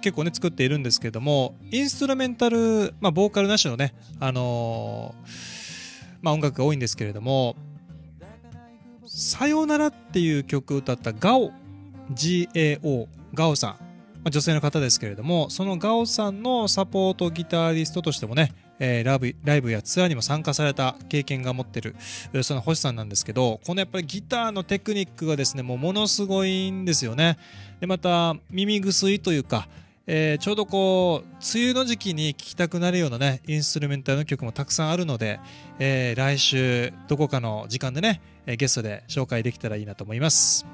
結構ね作っているんですけどもインストラメンタル、まあ、ボーカルなしのね、あのー、まあ、音楽が多いんですけれども「さよなら」っていう曲を歌ったガオ GAO ガオさんまあ、女性の方ですけれども、そのガオさんのサポートギタリストとしてもね、えー、ラブライブやツアーにも参加された経験が持ってる、その星さんなんですけど、このやっぱりギターのテクニックがですね、もうものすごいんですよね。で、また、耳薬というか、えー、ちょうどこう、梅雨の時期に聴きたくなるようなね、インストゥルメンタルの曲もたくさんあるので、えー、来週、どこかの時間でね、ゲストで紹介できたらいいなと思います。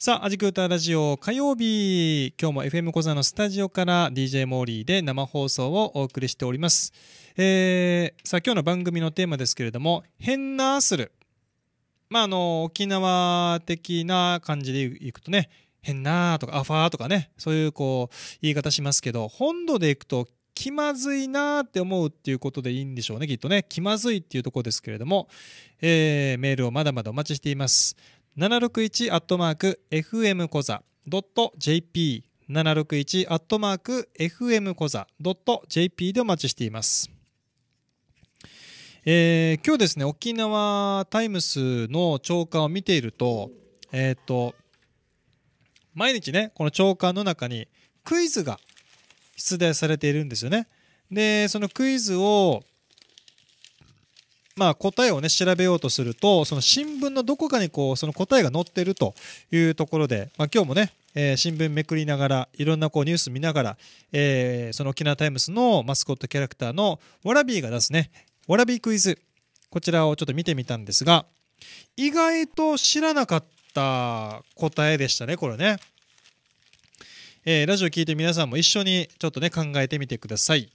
さあ、アジクータラジオ火曜日、今日も FM 小座のスタジオから DJ モーリーで生放送をお送りしております。えー、さあ、今日の番組のテーマですけれども、変なする。まあ、あの、沖縄的な感じでいくとね、変なとか、アファーとかね、そういうこう、言い方しますけど、本土でいくと、気まずいなーって思うっていうことでいいんでしょうね、きっとね。気まずいっていうところですけれども、えー、メールをまだまだお待ちしています。761アットマーク FM コザドット JP 761アットマーク FM コザドット JP でお待ちしています。えー、今日ですね沖縄タイムスの朝刊を見ていると,、えーと毎日ねこの朝刊の中にクイズが出題されているんですよね。でそのクイズを、まあ、答えをね調べようとするとその新聞のどこかにこうその答えが載ってるというところで、まあ、今日もね、えー、新聞めくりながらいろんなこうニュース見ながら、えー、その沖縄タイムスのマスコットキャラクターのわらびーが出すねわらびークイズこちらをちょっと見てみたんですが意外と知らなかった答えでしたねこれね。えー、ラジオ聞いて皆さんも一緒にちょっとね考えてみてください。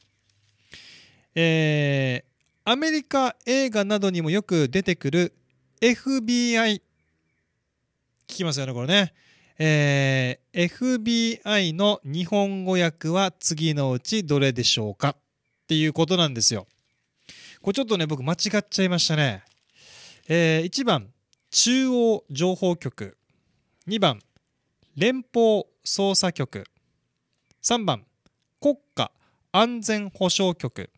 えー、アメリカ映画などにもよく出てくる FBI 聞きますよねこれね、えー、FBI の日本語訳は次のうちどれでしょうかっていうことなんですよこれちょっとね僕間違っちゃいましたね、えー、1番中央情報局2番連邦捜査局3番国家安全保障局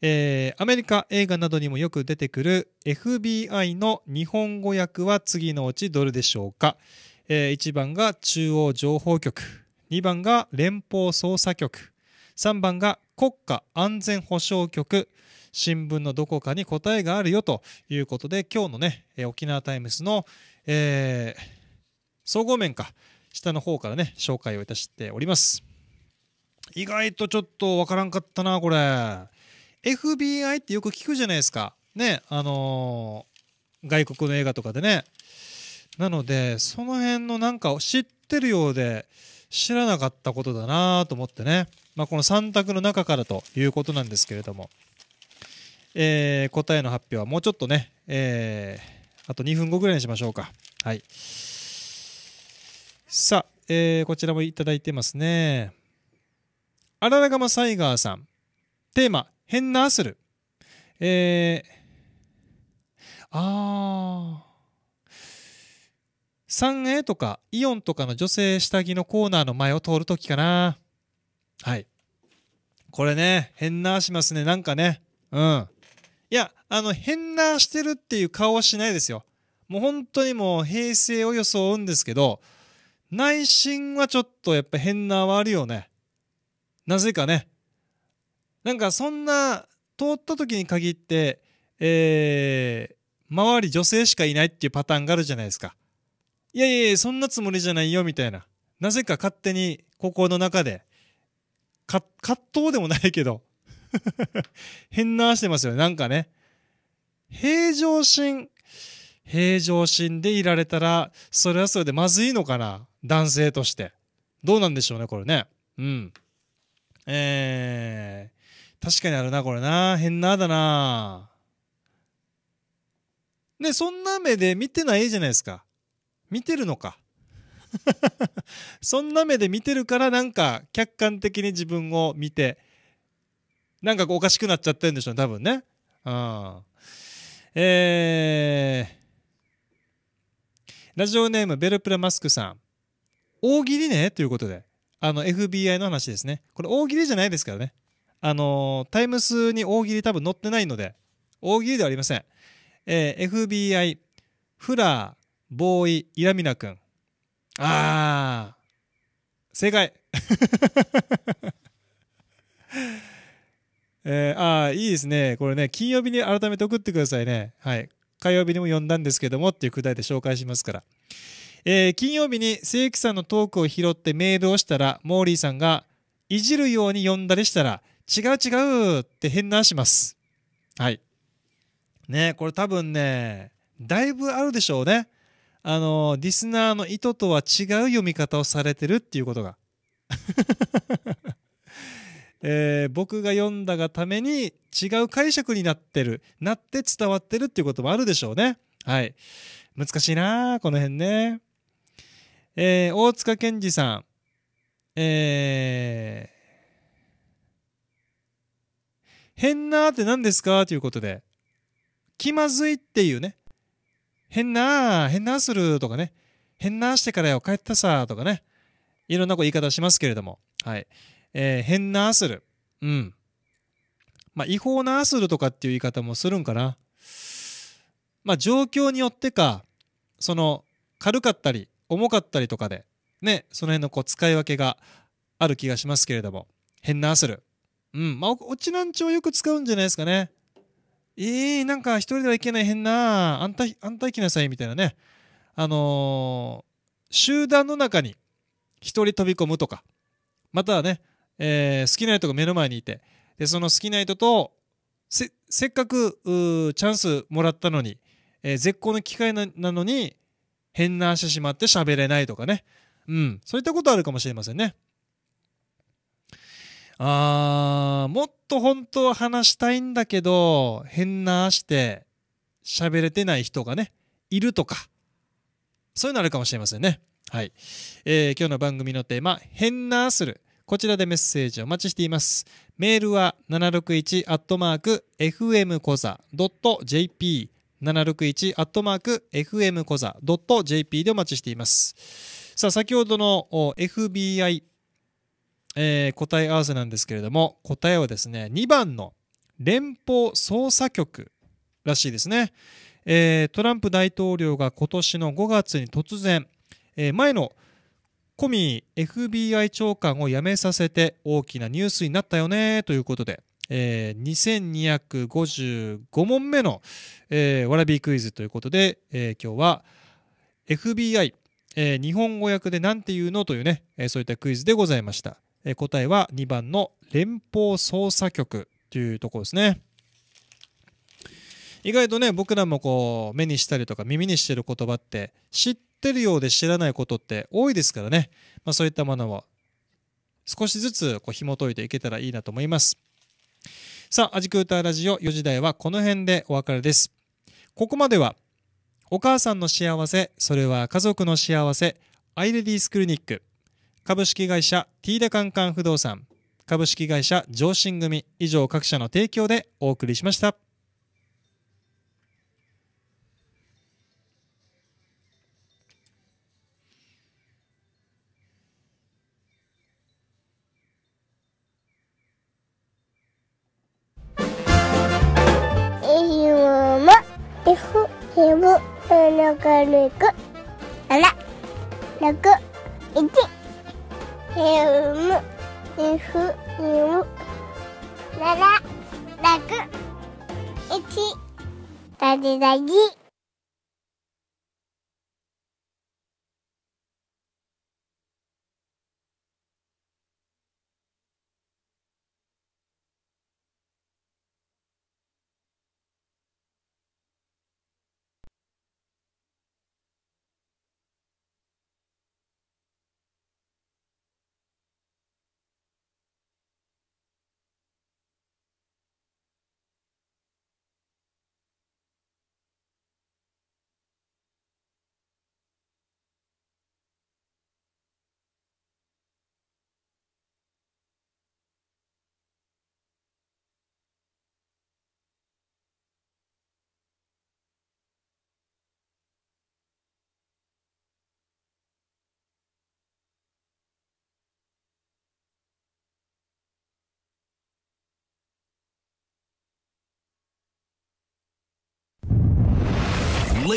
えー、アメリカ映画などにもよく出てくる FBI の日本語訳は次のうちどれでしょうか、えー、1番が中央情報局2番が連邦捜査局3番が国家安全保障局新聞のどこかに答えがあるよということで今日のね沖縄タイムスの、えー、総合面か下の方からね紹介をいたしております意外とちょっとわからんかったなこれ FBI ってよく聞くじゃないですか。ね、あのー、外国の映画とかでね。なので、その辺のなんか知ってるようで知らなかったことだなと思ってね。まあ、この3択の中からということなんですけれども。えー、答えの発表はもうちょっとね、えー、あと2分後ぐらいにしましょうか。はい。さあ、えー、こちらもいただいてますね。あららがまサイガーさん。テーマ、変なする。えー、あー。3A とかイオンとかの女性下着のコーナーの前を通るときかな。はい。これね、変なしますね。なんかね。うん。いや、あの、変なしてるっていう顔はしないですよ。もう本当にもう平成を装うんですけど、内心はちょっとやっぱ変なはあるよね。なぜかね。なんかそんな通った時に限って、えー、周り女性しかいないっていうパターンがあるじゃないですか。いやいやいや、そんなつもりじゃないよみたいな。なぜか勝手に心の中で、葛藤でもないけど、変な話してますよね。なんかね。平常心、平常心でいられたら、それはそれでまずいのかな男性として。どうなんでしょうね、これね。うん。えー、確かにあるな、これな。変なだな。ね、そんな目で見てないじゃないですか。見てるのか。そんな目で見てるからなんか客観的に自分を見てなんかおかしくなっちゃってるんでしょうね多分ね。うん、えー、ラジオネームベルプラマスクさん大喜利ねということであの FBI の話ですねこれ大喜利じゃないですからねあのタイムスに大喜利多分載ってないので、大喜利ではありません。えー、FBI、フラー、ボーイ、イラミナ君。あー、正解。えー、ああ、いいですね。これね、金曜日に改めて送ってくださいね。はい。火曜日にも読んだんですけどもっていうくだりで紹介しますから。えー、金曜日に正規さんのトークを拾ってメールをしたら、モーリーさんがいじるように読んだりしたら、違う違うって変なします。はい。ねこれ多分ね、だいぶあるでしょうね。あの、リスナーの意図とは違う読み方をされてるっていうことが。えー、僕が読んだがために違う解釈になってる、なって伝わってるっていうこともあるでしょうね。はい。難しいなこの辺ね。えー、大塚健二さん。えー変なーって何ですかということで、気まずいっていうね、変なー、変なーするとかね、変なーしてからよ、帰ったさとかね、いろんな言い方しますけれども、はい。えー、変なーする。うん。まあ、違法なーするとかっていう言い方もするんかな。まあ、状況によってか、その、軽かったり、重かったりとかで、ね、その辺のこう使い分けがある気がしますけれども、変なーする。うん、まあ、オチなんちよく使うんじゃないですかね。えー、なんか一人ではいけない変な、あんた、あんた行きなさいみたいなね。あのー、集団の中に一人飛び込むとか、またはね、えー、好きな人が目の前にいて、で、その好きな人と、せ、せっかく、チャンスもらったのに、えー、絶好の機会なのに、変なしてしまって喋れないとかね。うん、そういったことあるかもしれませんね。あー、もっと本当は話したいんだけど、変なして喋れてない人がね、いるとか、そういうのあるかもしれませんね。はい。えー、今日の番組のテーマ、変なする。こちらでメッセージをお待ちしています。メールは 761-fmkoza.jp 761-fmkoza.jp でお待ちしています。さあ、先ほどの FBI えー、答え合わせなんですけれども答えはですね2番の連邦捜査局らしいですね、えー、トランプ大統領が今年の5月に突然、えー、前のコミー FBI 長官を辞めさせて大きなニュースになったよねということで、えー、2255問目の、えー、わらびクイズということで、えー、今日は FBI、えー、日本語訳で何て言うのというね、えー、そういったクイズでございました。え答えは2番の連邦捜査局というところですね。意外とね僕らもこう目にしたりとか耳にしてる言葉って知ってるようで知らないことって多いですからね、まあ、そういったものを少しずつこう紐解いていけたらいいなと思いますさあ「アジクーターラジオ」4時台はこの辺でお別れですここまではお母さんの幸せそれは家族の幸せアイレディースクリニック株式会社ーダカンカン不動産株式会社上信組以上各社の提供でお送りしました。あら、六く、ヘウムニフニムラララクエチダジダ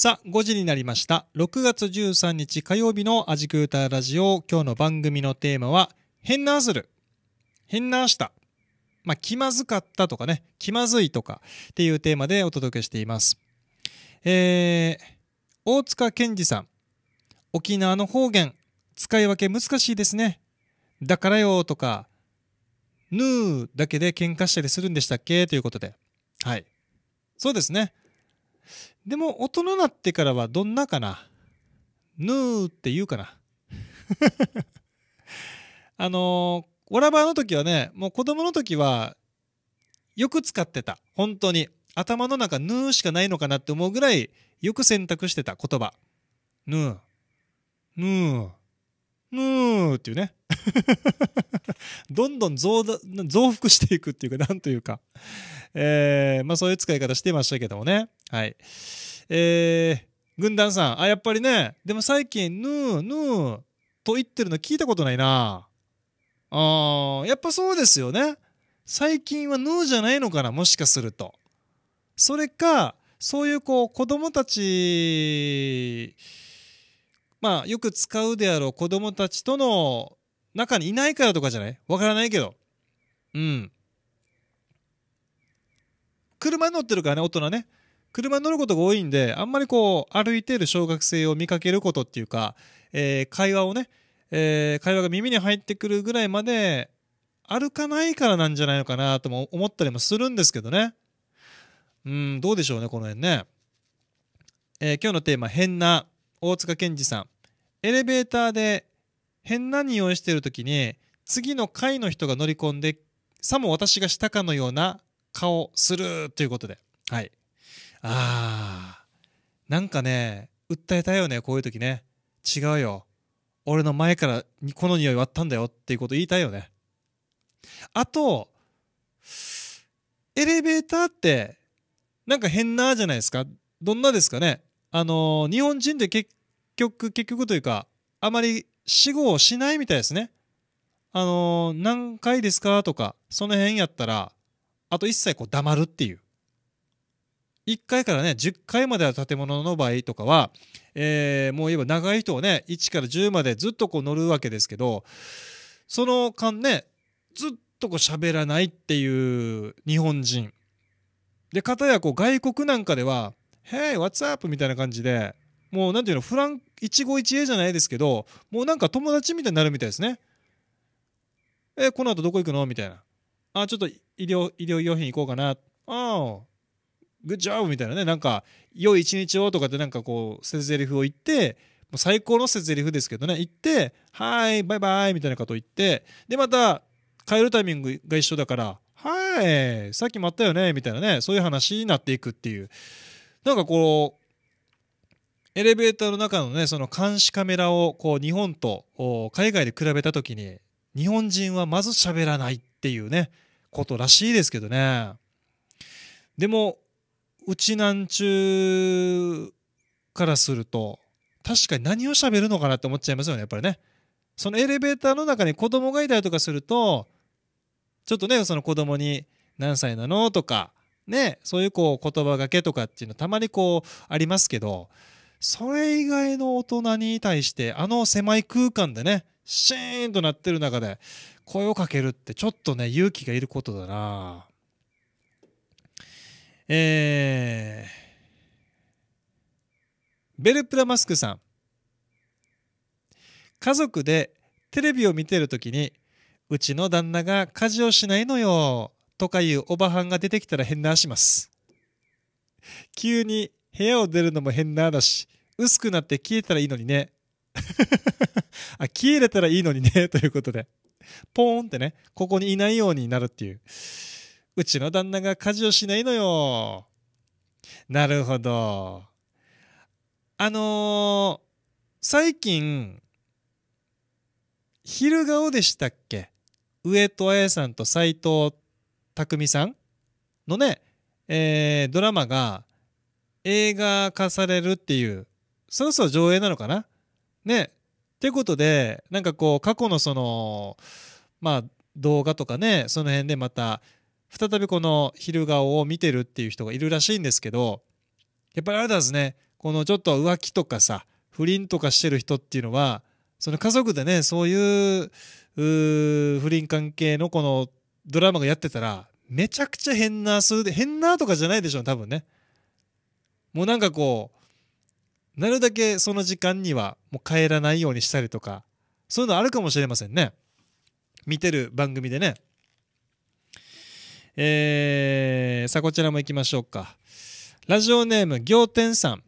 さあ、5時になりました。6月13日火曜日のアジクータラジオ。今日の番組のテーマは、変なズる。変なした。まあ、気まずかったとかね、気まずいとかっていうテーマでお届けしています。えー、大塚健二さん。沖縄の方言、使い分け難しいですね。だからよとか、ヌーだけで喧嘩したりするんでしたっけということで。はい。そうですね。でも、大人になってからはどんなかなぬーって言うかな あのー、わらばの時はね、もう子供の時は、よく使ってた。本当に。頭の中、ぬーしかないのかなって思うぐらい、よく選択してた言葉。ぬー。ぬー。ぬーっていうね。どんどん増増幅していくっていうか、なんというか。えー、まあそういう使い方してましたけどもね。はい。えー、軍団さん。あ、やっぱりね、でも最近、ヌー、ヌーと言ってるの聞いたことないな。あやっぱそうですよね。最近はヌーじゃないのかな、もしかすると。それか、そういうこう子供たち、まあよく使うであろう子供たちとの中にいないからとかじゃないわからないけど。うん。車に乗ってるからね、大人ね。車に乗ることが多いんで、あんまりこう、歩いてる小学生を見かけることっていうか、えー、会話をね、えー、会話が耳に入ってくるぐらいまで、歩かないからなんじゃないのかなとも思ったりもするんですけどね。うん、どうでしょうね、この辺ね。えー、今日のテーマ、変な、大塚健二さん。エレベーターで変な匂いしてる時に、次の階の人が乗り込んで、さも私がしたかのような顔するということで。はい。あー。なんかね、訴えたいよね、こういう時ね。違うよ。俺の前からこの匂い割ったんだよっていうこと言いたいよね。あと、エレベーターってなんか変なじゃないですか。どんなですかね。あのー、日本人って結局、結局というか、あまり死後をしないみたいですね。あのー、何回ですかとか、その辺やったら、あと一切こう黙るっていう。1階からね、10階までは建物の場合とかは、えー、もういえば長い人をね、1から10までずっとこう乗るわけですけど、その間ね、ずっとこう喋らないっていう日本人。で、かたやこう外国なんかでは、Hey, what's up? みたいな感じで、もうなんていうの、フラン、一期一会じゃないですけど、もうなんか友達みたいになるみたいですね。え、この後どこ行くのみたいな。あ、ちょっと医療、医療用品行こうかな。ああ、グッジョブみたいなね、なんか、良い一日をとかでなんかこう、せぜりふを言って、もう最高のせぜりふですけどね、言って、はい、バイバイみたいなことを言って、で、また、帰るタイミングが一緒だから、はい、さっきもあったよね、みたいなね、そういう話になっていくっていう。なんかこう、エレベーターの中のね、その監視カメラをこう日本と海外で比べた時に、日本人はまず喋らないっていうね、ことらしいですけどねでもうちなんちゅうからすると確かに何を喋るのかなって思っちゃいますよねやっぱりねそのエレベーターの中に子供がいたりとかするとちょっとねその子供に「何歳なの?」とかねそういうこう言葉がけとかっていうのたまにこうありますけどそれ以外の大人に対してあの狭い空間でねシーンとなってる中で声をかけるってちょっとね勇気がいることだなえー、ベルプラマスクさん家族でテレビを見てる時にうちの旦那が家事をしないのよとかいうおばはんが出てきたら変なします急に部屋を出るのも変なだし薄くなって消えたらいいのにね あ、消えれたらいいのにね、ということで。ポーンってね、ここにいないようになるっていう。うちの旦那が家事をしないのよ。なるほど。あのー、最近、昼顔でしたっけ上戸彩さんと斎藤匠さんのね、えー、ドラマが映画化されるっていう、そろそろ上映なのかなね。いうことで、なんかこう、過去のその、まあ、動画とかね、その辺でまた、再びこの昼顔を見てるっていう人がいるらしいんですけど、やっぱりあれだですね、このちょっと浮気とかさ、不倫とかしてる人っていうのは、その家族でね、そういう、う不倫関係のこのドラマがやってたら、めちゃくちゃ変な数で、変なとかじゃないでしょう、多分ね。もうなんかこう、なるだけその時間にはもう帰らないようにしたりとかそういうのあるかもしれませんね見てる番組でねえー、さあこちらも行きましょうかラジオネーム仰天さん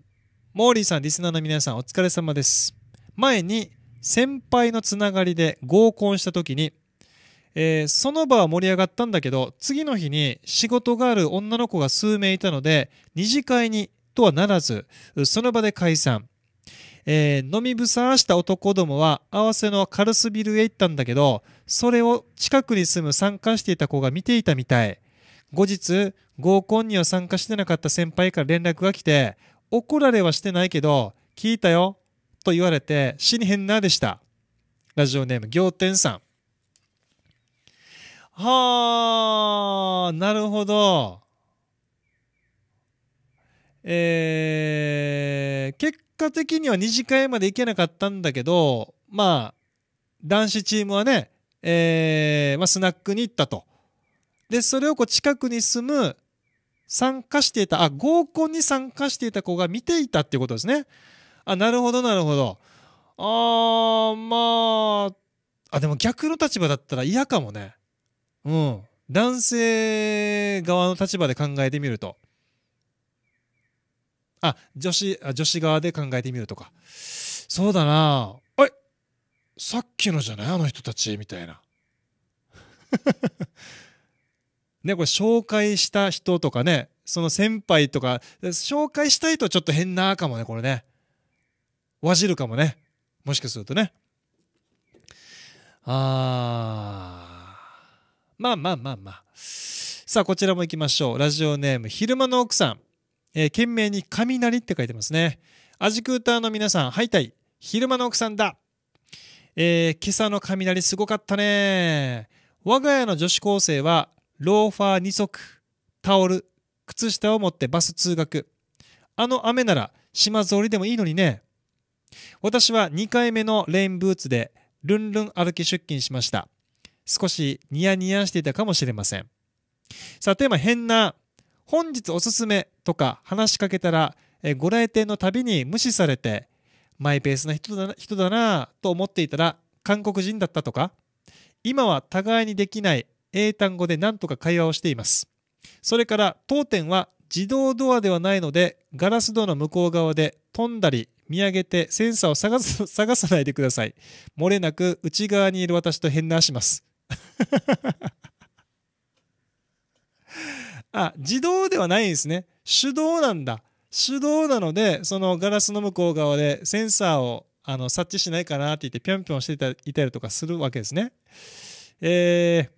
モーリーさんリスナーの皆さんお疲れ様です前に先輩のつながりで合コンした時に、えー、その場は盛り上がったんだけど次の日に仕事がある女の子が数名いたので2次会にとはならず、その場で解散。えー、飲みぶさした男どもは合わせのカルスビルへ行ったんだけど、それを近くに住む参加していた子が見ていたみたい。後日、合コンには参加してなかった先輩から連絡が来て、怒られはしてないけど、聞いたよ、と言われて死にへんなでした。ラジオネーム、仰天さん。はあ、なるほど。えー、結果的には二次会まで行けなかったんだけど、まあ、男子チームはね、えー、まあ、スナックに行ったと。で、それをこう近くに住む、参加していた、あ、合コンに参加していた子が見ていたっていうことですね。あ、なるほど、なるほど。あー、まあ、あ、でも逆の立場だったら嫌かもね。うん。男性側の立場で考えてみると。あ、女子、あ女子側で考えてみるとか。そうだなあれさっきのじゃないあの人たち、みたいな。ね、これ紹介した人とかね、その先輩とか、紹介したいとちょっと変なかもね、これね。わじるかもね。もしかするとね。あー。まあまあまあまあ。さあ、こちらも行きましょう。ラジオネーム、昼間の奥さん。えー、懸命に雷って書いてますね。アジクーターの皆さん、ハイタイ、昼間の奥さんだ。えー、今朝の雷すごかったね。我が家の女子高生は、ローファー2足、タオル、靴下を持ってバス通学。あの雨なら、島通りでもいいのにね。私は2回目のレインブーツで、ルンルン歩き出勤しました。少しニヤニヤしていたかもしれません。さあ、テーマ変な本日おすすめとか話しかけたら、えご来店のたびに無視されて、マイペースな人だな人だなと思っていたら韓国人だったとか、今は互いにできない英単語で何とか会話をしています。それから当店は自動ドアではないのでガラスドアの向こう側で飛んだり見上げてセンサーを探す 探さないでください。漏れなく内側にいる私と変なします。あ、自動ではないんですね。手動なんだ。手動なので、そのガラスの向こう側でセンサーをあの察知しないかなって言って、ぴょんぴょんしていたりとかするわけですね。えー、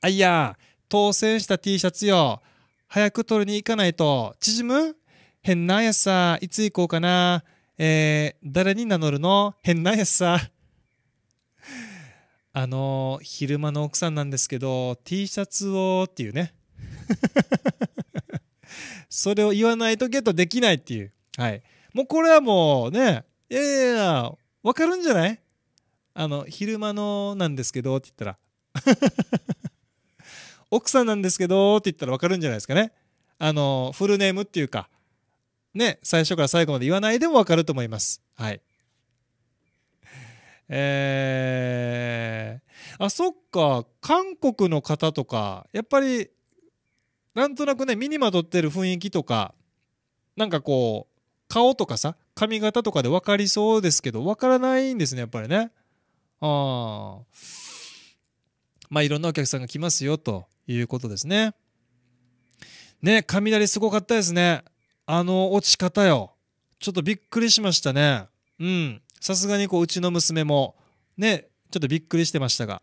あいや、当選した T シャツよ。早く取りに行かないと。縮む変なやつさ。いつ行こうかな。えー、誰に名乗るの変なやつさ。あのー、昼間の奥さんなんですけど、T シャツをっていうね。それを言わないとゲットできないっていう。はい。もうこれはもうね、いやいやいや、わかるんじゃないあの、昼間のなんですけどって言ったら 奥さんなんですけどって言ったらわかるんじゃないですかね。あの、フルネームっていうか、ね、最初から最後まで言わないでもわかると思います。はい。えー、あ、そっか、韓国の方とか、やっぱりなんとなくね身にまとってる雰囲気とかなんかこう顔とかさ髪型とかで分かりそうですけど分からないんですねやっぱりねああまあいろんなお客さんが来ますよということですねね雷すごかったですねあの落ち方よちょっとびっくりしましたねうんさすがにこううちの娘もねちょっとびっくりしてましたが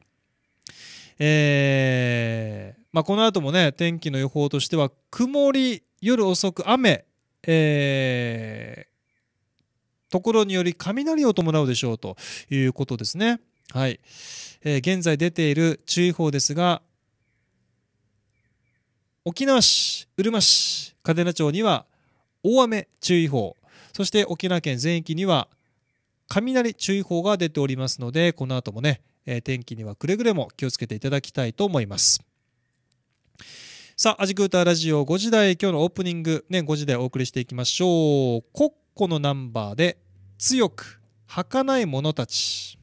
えー、まあ、この後もね、天気の予報としては、曇り、夜遅く雨、えー、ところにより雷を伴うでしょうということですね。はい。えー、現在出ている注意報ですが、沖縄市、うるま市、嘉手納町には大雨注意報、そして沖縄県全域には雷注意報が出ておりますので、この後もね、天気にはくれぐれも気をつけていただきたいと思います。さあ、アジクーターラジオ5時台、今日のオープニング、ね、5時台お送りしていきましょう。コッコのナンバーで、強く、儚い者たち。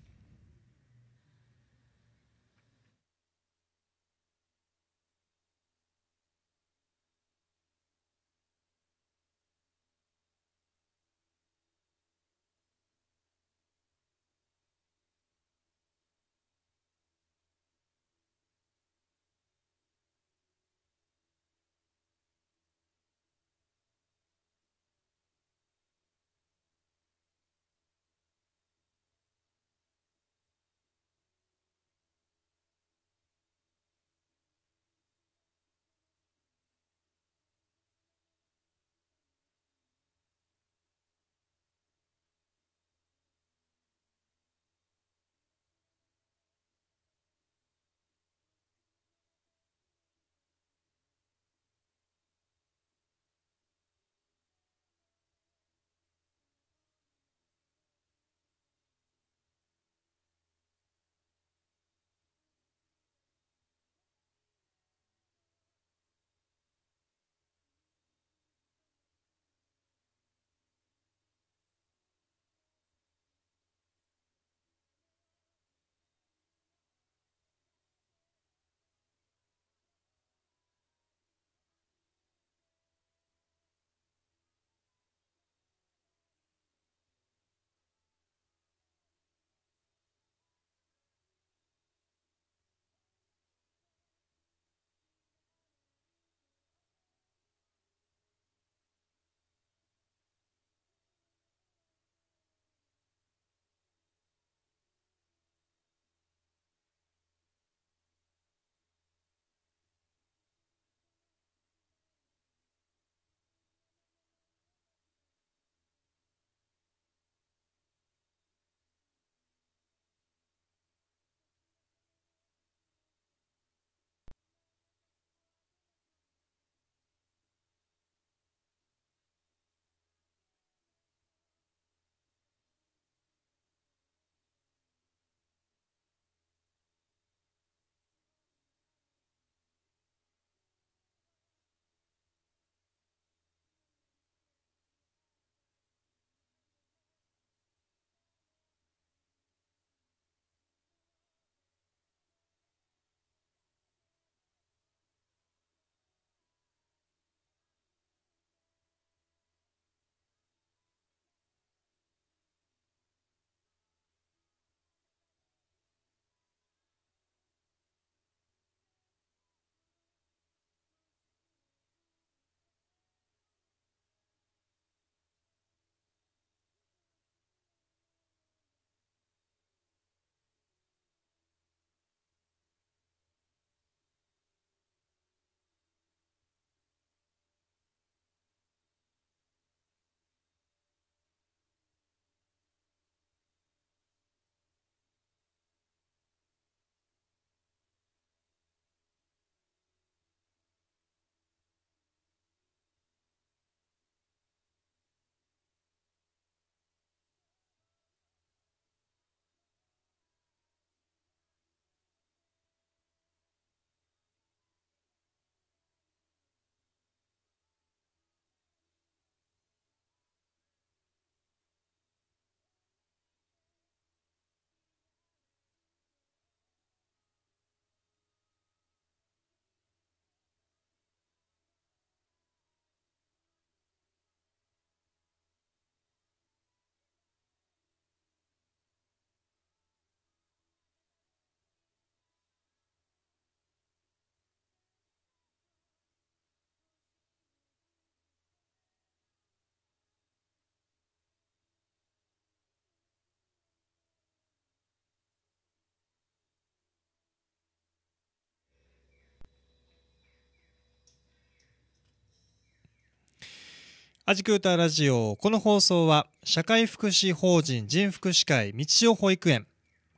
アジクータラジオ。この放送は、社会福祉法人人福祉会道代保育園、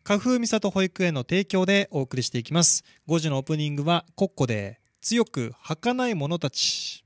花風美里保育園の提供でお送りしていきます。5時のオープニングは、コッコで、強く儚い者たち。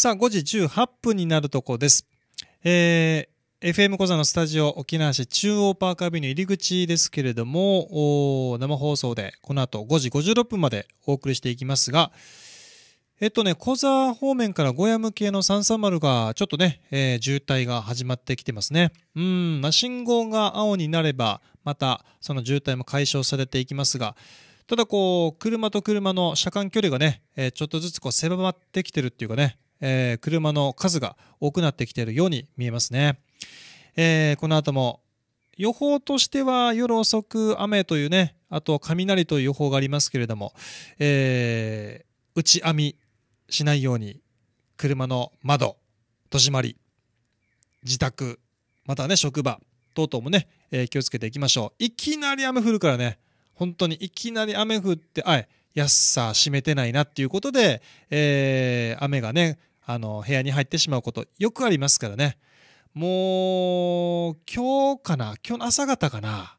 さあ、5時18分になるとこです。えー、FM 小座のスタジオ沖縄市中央パーカービューの入り口ですけれども、生放送でこの後5時56分までお送りしていきますが、えっとね、小座方面から小屋向けの330がちょっとね、えー、渋滞が始まってきてますね。うん、まあ、信号が青になれば、またその渋滞も解消されていきますが、ただこう、車と車の車間距離がね、えー、ちょっとずつこう狭まってきてるっていうかね、えー、車の数が多くなってきているように見えますね。えー、この後も予報としては夜遅く雨というね、あと雷という予報がありますけれども、えー、打ち網しないように車の窓、戸締まり、自宅、またね、職場等々もね、えー、気をつけていきましょう。いきなり雨降るからね、本当にいきなり雨降って、あい、安さ湿めてないなっていうことで、えー、雨がね、あの部屋に入ってしまうことよくありますからねもう今日かな今日の朝方かな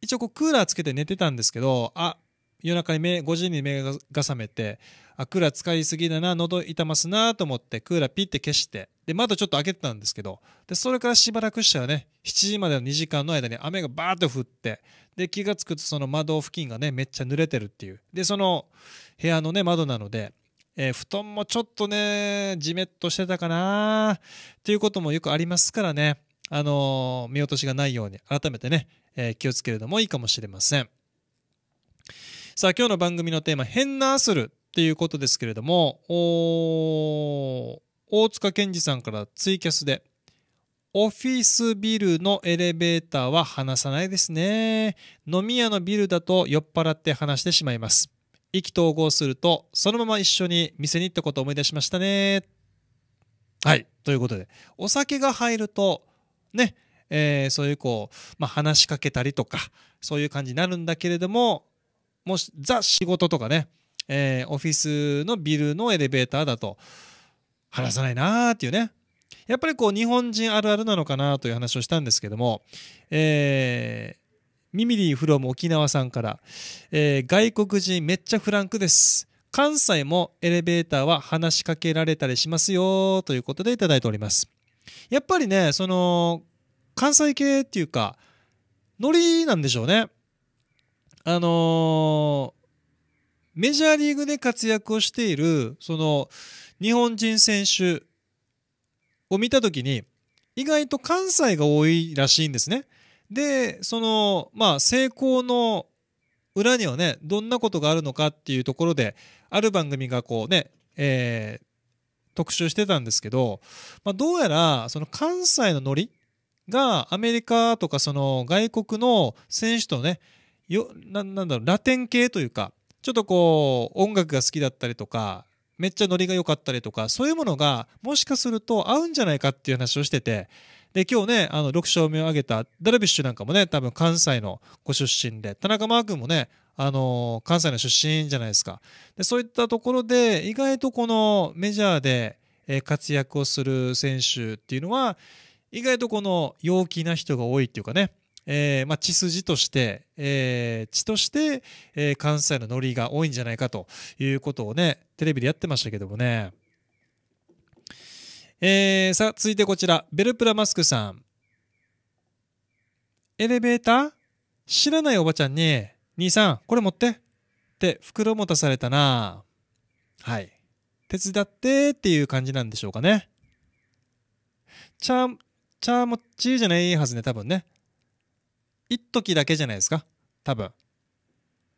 一応こうクーラーつけて寝てたんですけどあ夜中に目5時に目が覚めてあクーラー使いすぎだな喉痛ますなと思ってクーラーピッて消してで窓ちょっと開けてたんですけどでそれからしばらくしたらね7時までの2時間の間に雨がバーッと降ってで気が付くとその窓付近がねめっちゃ濡れてるっていうでその部屋のね窓なのでえー、布団もちょっとね、じめっとしてたかなっていうこともよくありますからね、あのー、見落としがないように改めてね、えー、気をつけるのもいいかもしれません。さあ、今日の番組のテーマ、変なアスルっていうことですけれども、お大塚健二さんからツイキャスで、オフィスビルのエレベーターは話さないですね。飲み屋のビルだと酔っ払って話してしまいます。意気投合するとそのまま一緒に店に行ったことを思い出しましたねはいということでお酒が入るとねえー、そういうこう、まあ、話しかけたりとかそういう感じになるんだけれどももしザ仕事とかね、えー、オフィスのビルのエレベーターだと話さないなーっていうねやっぱりこう日本人あるあるなのかなという話をしたんですけども、えー、ミミリーフロム沖縄さんから、えー、外国人めっちゃフランクです。関西もエレベーターは話しかけられたりしますよということでいただいております。やっぱりね、その、関西系っていうか、ノリなんでしょうね。あのー、メジャーリーグで活躍をしている、その、日本人選手を見たときに、意外と関西が多いらしいんですね。でそのまあ成功の裏にはねどんなことがあるのかっていうところである番組がこうね、えー、特集してたんですけど、まあ、どうやらその関西のノリがアメリカとかその外国の選手とねよななんだろうラテン系というかちょっとこう音楽が好きだったりとかめっちゃノリが良かったりとかそういうものがもしかすると合うんじゃないかっていう話をしててで、今日ね、あの、6勝目を挙げたダルビッシュなんかもね、多分関西のご出身で、田中マー君もね、あのー、関西の出身じゃないですか。で、そういったところで、意外とこのメジャーで活躍をする選手っていうのは、意外とこの陽気な人が多いっていうかね、えー、まあ、血筋として、えー、血として、え関西のノリが多いんじゃないかということをね、テレビでやってましたけどもね。えー、さあ、続いてこちら、ベルプラマスクさん。エレベーター知らないおばちゃんに、兄さん、これ持って。って、袋持たされたなはい。手伝ってっていう感じなんでしょうかね。ちゃ、ちゃもっちじゃないはずね、多分ね。一時だけじゃないですか。多分。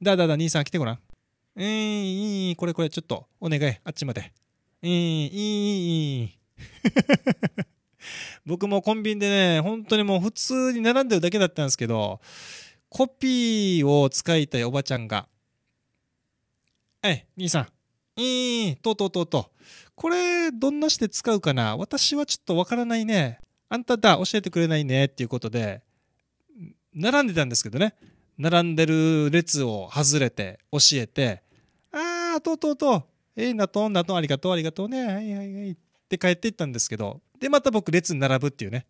だだだ、兄さん来てごらん。うー、いい、これこれ、ちょっと、お願い、あっちまで。うー、いい、いい、いい。僕もコンビニでね、本当にもう普通に並んでるだけだったんですけど、コピーを使いたいおばちゃんが、はい、兄さん、いい、とうとうとうとう。これ、どんなして使うかな私はちょっとわからないね。あんただ、教えてくれないね。っていうことで、並んでたんですけどね。並んでる列を外れて、教えて、あー、とうとうとう。えい、ー、なとんなとん、ありがとう、ありがとうね。はいはいはい。って帰っていったんですけど、で、また僕列に並ぶっていうね。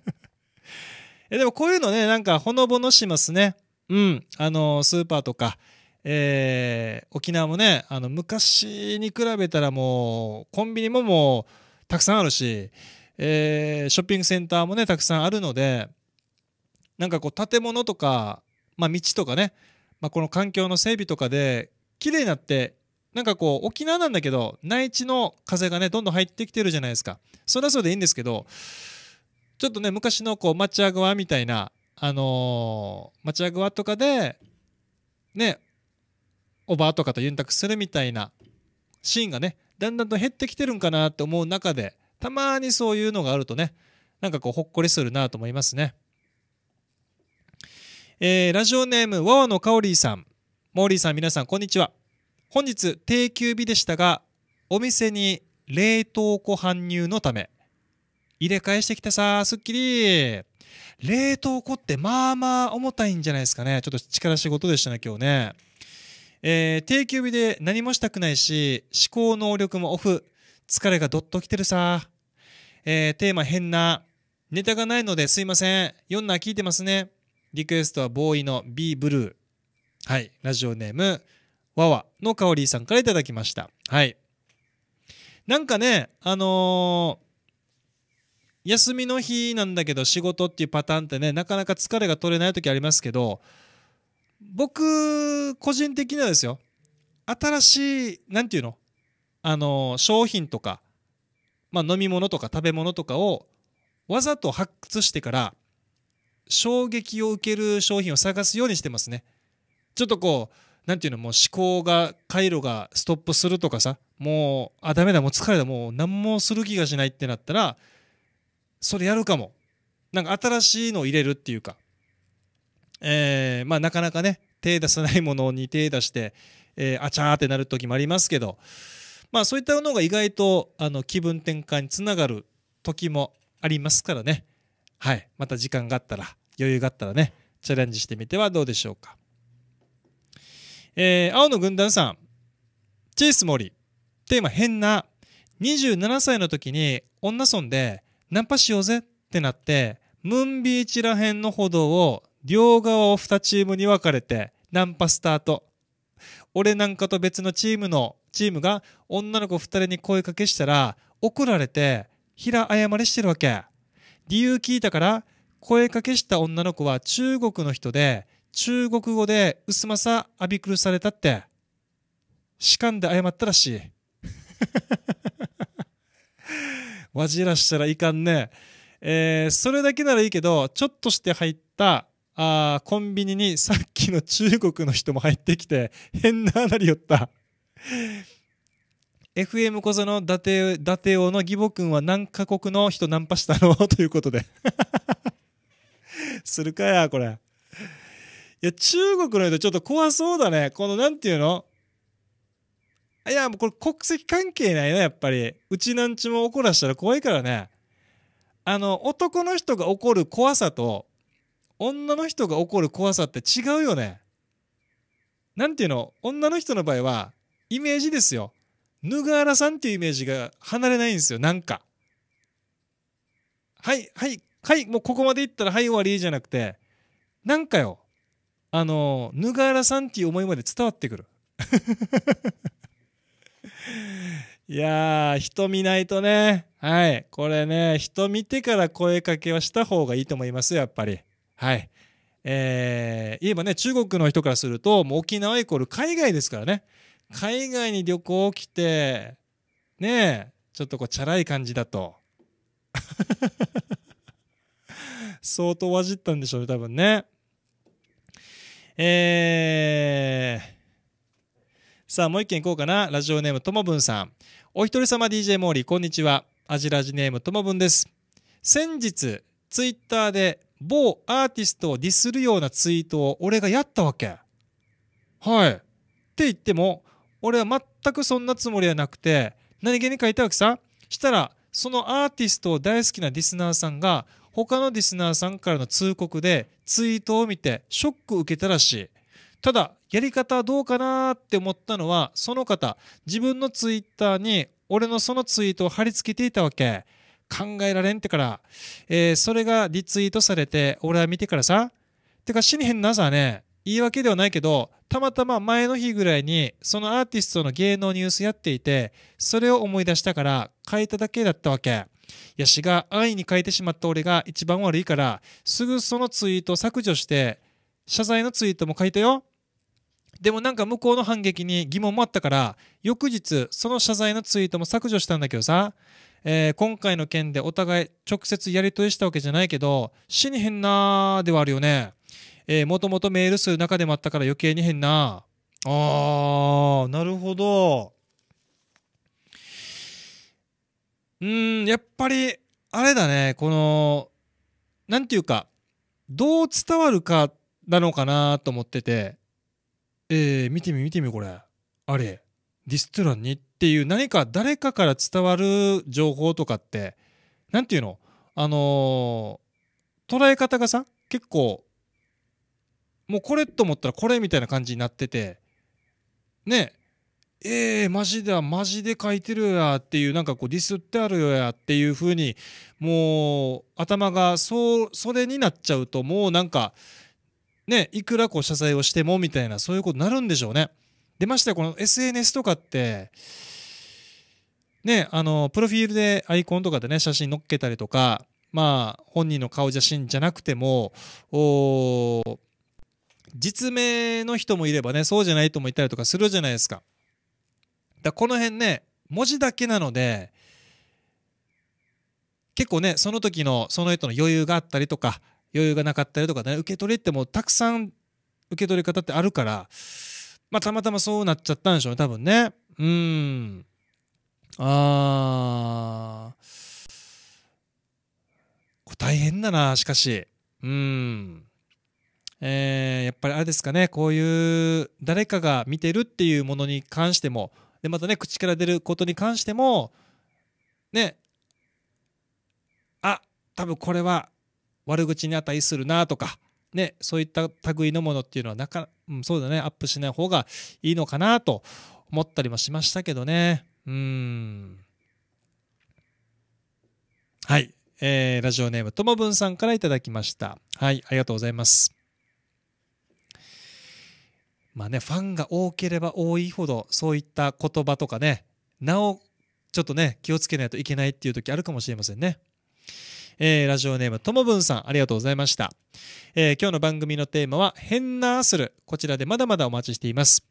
えでもこういうのね、なんかほのぼのしますね。うん。あの、スーパーとか、えー、沖縄もね、あの、昔に比べたらもう、コンビニももう、たくさんあるし、えー、ショッピングセンターもね、たくさんあるので、なんかこう、建物とか、まあ、道とかね、まあ、この環境の整備とかで、綺麗になってなんかこう沖縄なんだけど内地の風がねどんどん入ってきてるじゃないですかそれはそれでいいんですけどちょっとね昔のこう町屋川みたいなあのー、町屋川とかでねおばあとかとユンするみたいなシーンがねだんだんと減ってきてるんかなって思う中でたまにそういうのがあるとねなんかこうほっこりするなと思いますね、えー、ラジオネームわわのカオリーさんモーリーさん皆さんこんにちは本日定休日でしたがお店に冷凍庫搬入のため入れ替えしてきたさすっきり冷凍庫ってまあまあ重たいんじゃないですかねちょっと力仕事でしたね今日ねえー、定休日で何もしたくないし思考能力もオフ疲れがどっときてるさえー、テーマ変なネタがないのですいません4な聞いてますねリクエストはボーイの B ブルーはいラジオネームわわのかおりさんからいただきました。はい。なんかね、あのー、休みの日なんだけど仕事っていうパターンってね、なかなか疲れが取れない時ありますけど、僕、個人的にはですよ、新しい、何て言うのあのー、商品とか、まあ、飲み物とか食べ物とかをわざと発掘してから衝撃を受ける商品を探すようにしてますね。ちょっとこうなんていうのもう思考が回路がストップするとかさもうあダメだもう疲れたもう何もする気がしないってなったらそれやるかもなんか新しいのを入れるっていうかえー、まあなかなかね手出さないものに手出して、えー、あちゃーってなる時もありますけどまあそういったものが意外とあの気分転換につながる時もありますからねはいまた時間があったら余裕があったらねチャレンジしてみてはどうでしょうかえー、青の軍団さん、チェイス森、テーマ変な、27歳の時に女村でナンパしようぜってなって、ムンビーチら辺の歩道を両側を2チームに分かれてナンパスタート。俺なんかと別のチームの、チームが女の子2人に声かけしたら怒られて平謝りしてるわけ。理由聞いたから声かけした女の子は中国の人で中国語で、薄政浴あびくるされたって、しかんで謝ったらしい。わじらしたらいかんね。えー、それだけならいいけど、ちょっとして入った、あコンビニにさっきの中国の人も入ってきて、変ななりよった。FM 小座の伊達、伊達王の義母君は何カ国の人ナンパしたのということで するかや、これ。いや、中国の人ちょっと怖そうだね。この、なんていうのいや、もうこれ国籍関係ないな、やっぱり。うちなんちも怒らしたら怖いからね。あの、男の人が怒る怖さと、女の人が怒る怖さって違うよね。なんていうの女の人の場合は、イメージですよ。ヌガーラさんっていうイメージが離れないんですよ、なんか。はい、はい、はい、もうここまで行ったら、はい、終わりじゃなくて、なんかよ、あのぬがーさんっていう思いまで伝わってくる いやー人見ないとねはいこれね人見てから声かけはした方がいいと思いますやっぱりはいえー、言えばね中国の人からするともう沖縄イコール海外ですからね海外に旅行来てねえちょっとこうチャラい感じだと 相当わじったんでしょうね多分ねえー、さあ、もう一件いこうかな。ラジオネームともぶんさん。お一人様 DJ モーリー、こんにちは。アジラジネームともぶんです。先日、ツイッターで某アーティストをディスるようなツイートを俺がやったわけ。はい。って言っても、俺は全くそんなつもりはなくて、何気に書いたわけさ。したら、そのアーティストを大好きなリスナーさんが、他のリスナーさんからの通告でツイートを見てショック受けたらしい。ただ、やり方はどうかなって思ったのは、その方、自分のツイッターに俺のそのツイートを貼り付けていたわけ。考えられんってから、えー、それがリツイートされて、俺は見てからさ。てか死にへんなさね、言い訳ではないけど、たまたま前の日ぐらいに、そのアーティストの芸能ニュースやっていて、それを思い出したから書いただけだったわけ。ヤシが安易に書いてしまった俺が一番悪いから、すぐそのツイートを削除して、謝罪のツイートも書いたよ。でもなんか向こうの反撃に疑問もあったから、翌日、その謝罪のツイートも削除したんだけどさ、えー、今回の件でお互い直接やり取りしたわけじゃないけど、死にへんなーではあるよね。えー、もともとメール数の中でもあったから余計に変なあー、なるほど。うんやっぱりあれだねこの何ていうかどう伝わるかなのかなと思っててえー、見てみ見てみこれあれディストランにっていう何か誰かから伝わる情報とかって何ていうのあのー、捉え方がさ結構もうこれと思ったらこれみたいな感じになっててねええー、マジだ、マジで書いてるやっていう、なんかこうディスってあるやっていうふうに、もう頭がそう、それになっちゃうと、もうなんか、ね、いくらこう謝罪をしてもみたいな、そういうことになるんでしょうね。でましてこの SNS とかって、ね、あの、プロフィールでアイコンとかでね、写真載っけたりとか、まあ、本人の顔写真じゃなくても、お実名の人もいればね、そうじゃない人もいたりとかするじゃないですか。だこの辺ね文字だけなので結構ねその時のその人の余裕があったりとか余裕がなかったりとかね受け取りってもうたくさん受け取り方ってあるからまあたまたまそうなっちゃったんでしょうね多分ねうんあこれ大変だなしかしうんえー、やっぱりあれですかねこういう誰かが見てるっていうものに関してもでまたね口から出ることに関してもねあ多分これは悪口に値するなとかねそういった類のものっていうのはなか、うん、そうだねアップしない方がいいのかなと思ったりもしましたけどねうんはい、えー、ラジオネームともぶんさんから頂きましたはいありがとうございますまあね、ファンが多ければ多いほどそういった言葉とかねなおちょっとね気をつけないといけないっていう時あるかもしれませんね。えー、ラジオネームともぶんさんありがとうございました、えー、今日の番組のテーマは「変なアスル」こちらでまだまだお待ちしています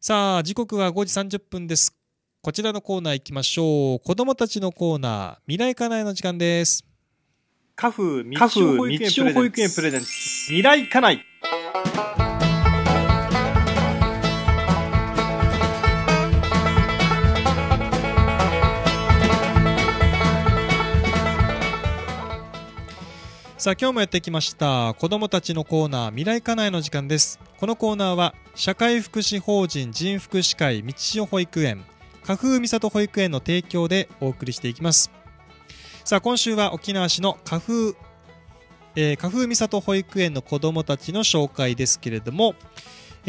さあ時刻は5時30分ですこちらのコーナー行きましょう子どもたちのコーナー未来かなえの時間ですカフ道夫保育園プレゼンツ未来かなえさあ今日もやってきました子どもたちのコーナー未来課内の時間ですこのコーナーは社会福祉法人人福祉会道代保育園花風美里保育園の提供でお送りしていきますさあ今週は沖縄市の花風、え花風美里保育園の子どもたちの紹介ですけれども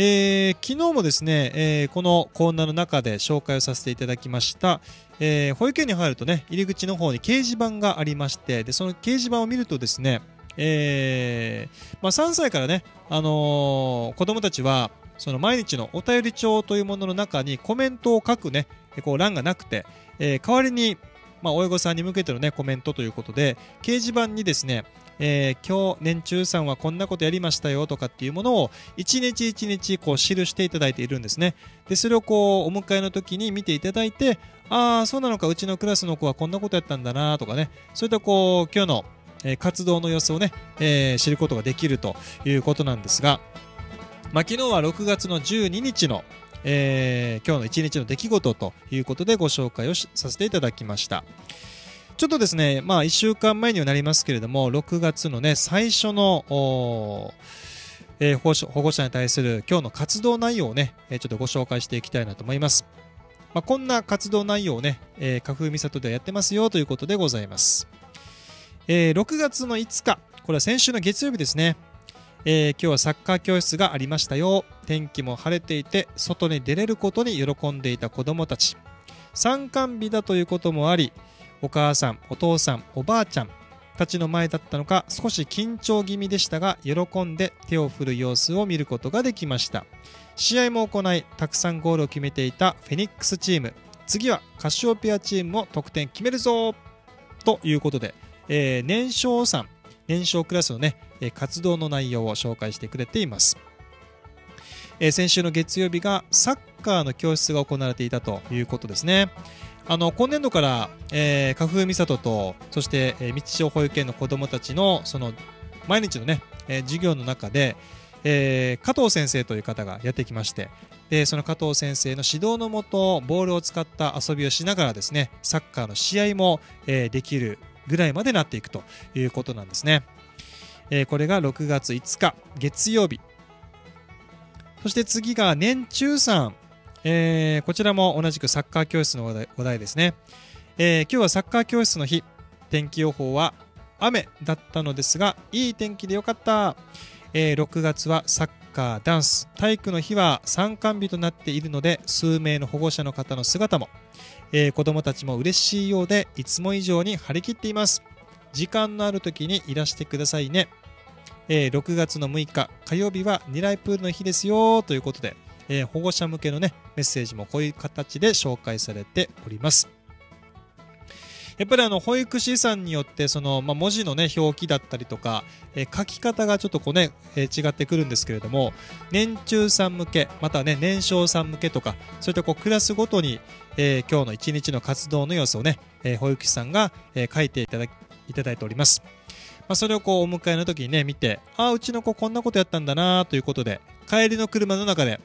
えー、昨日もですね、えー、このコーナーの中で紹介をさせていただきました、えー、保育園に入るとね、入り口の方に掲示板がありまして、で、その掲示板を見るとですね、えー、まあ、3歳からね、あのー、子供たちは、その毎日のお便り帳というものの中にコメントを書くね、こう欄がなくて、えー、代わりに、まあ、親御さんに向けてのね、コメントということで、掲示板にですね、えー、今日年中さんはこんなことやりましたよとかっていうものを一日一日こう記していただいているんですね。で、それをこうお迎えの時に見ていただいて、ああ、そうなのか、うちのクラスの子はこんなことやったんだなとかね、そういったこう今日の、活動の様子をね、えー、知ることができるということなんですが、まあ、昨日は6月の12日のえー、今日の一日の出来事ということでご紹介をさせていただきました。ちょっとですね、まあ、1週間前にはなりますけれども、6月のね、最初の、えー、保護者に対する今日の活動内容をね、ちょっとご紹介していきたいなと思います。まあ、こんな活動内容をね、えー、花風美里ではやってますよということでございます。えー、6月の5日、これは先週の月曜日ですね。えー、今日はサッカー教室がありましたよ。天気も晴れていて、外に出れることに喜んでいた子どもたち。参観日だということもあり、お母さんお父さんおばあちゃんたちの前だったのか少し緊張気味でしたが喜んで手を振る様子を見ることができました試合も行いたくさんゴールを決めていたフェニックスチーム次はカシオペアチームも得点決めるぞということで、えー、年少さん年少クラスのね活動の内容を紹介してくれていますえ先週の月曜日がサッカーの教室が行われていたということですね、あの今年度から、えー、花風美里とそして、えー、道潮保育園の子どもたちのその毎日のね、えー、授業の中で、えー、加藤先生という方がやってきましてでその加藤先生の指導のもとボールを使った遊びをしながらですねサッカーの試合も、えー、できるぐらいまでなっていくということなんですね、えー、これが6月5日月曜日そして次が年中さんえー、こちらも同じくサッカー教室の話題話題ですね、えー、今日はサッカー教室の日天気予報は雨だったのですがいい天気でよかった、えー、6月はサッカーダンス体育の日は参観日となっているので数名の保護者の方の姿も、えー、子どもたちも嬉しいようでいつも以上に張り切っています時間のある時にいらしてくださいね、えー、6月の6日火曜日はニライプールの日ですよということでえー、保護者向けのね、メッセージもこういう形で紹介されております。やっぱりあの保育士さんによってその、まあ、文字の、ね、表記だったりとか、え書き方がちょっとこうね、え違ってくるんですけれども年中さん向けまた、ね、年少さん向けとかそういったこうクラスごとに、え今日の一日の活動の様子をね、え保育士さんが、え書いていただいたいております。まあ、それをこうお迎えの時にね見てああうちの子こんなことやったんだなということで帰りの車の中で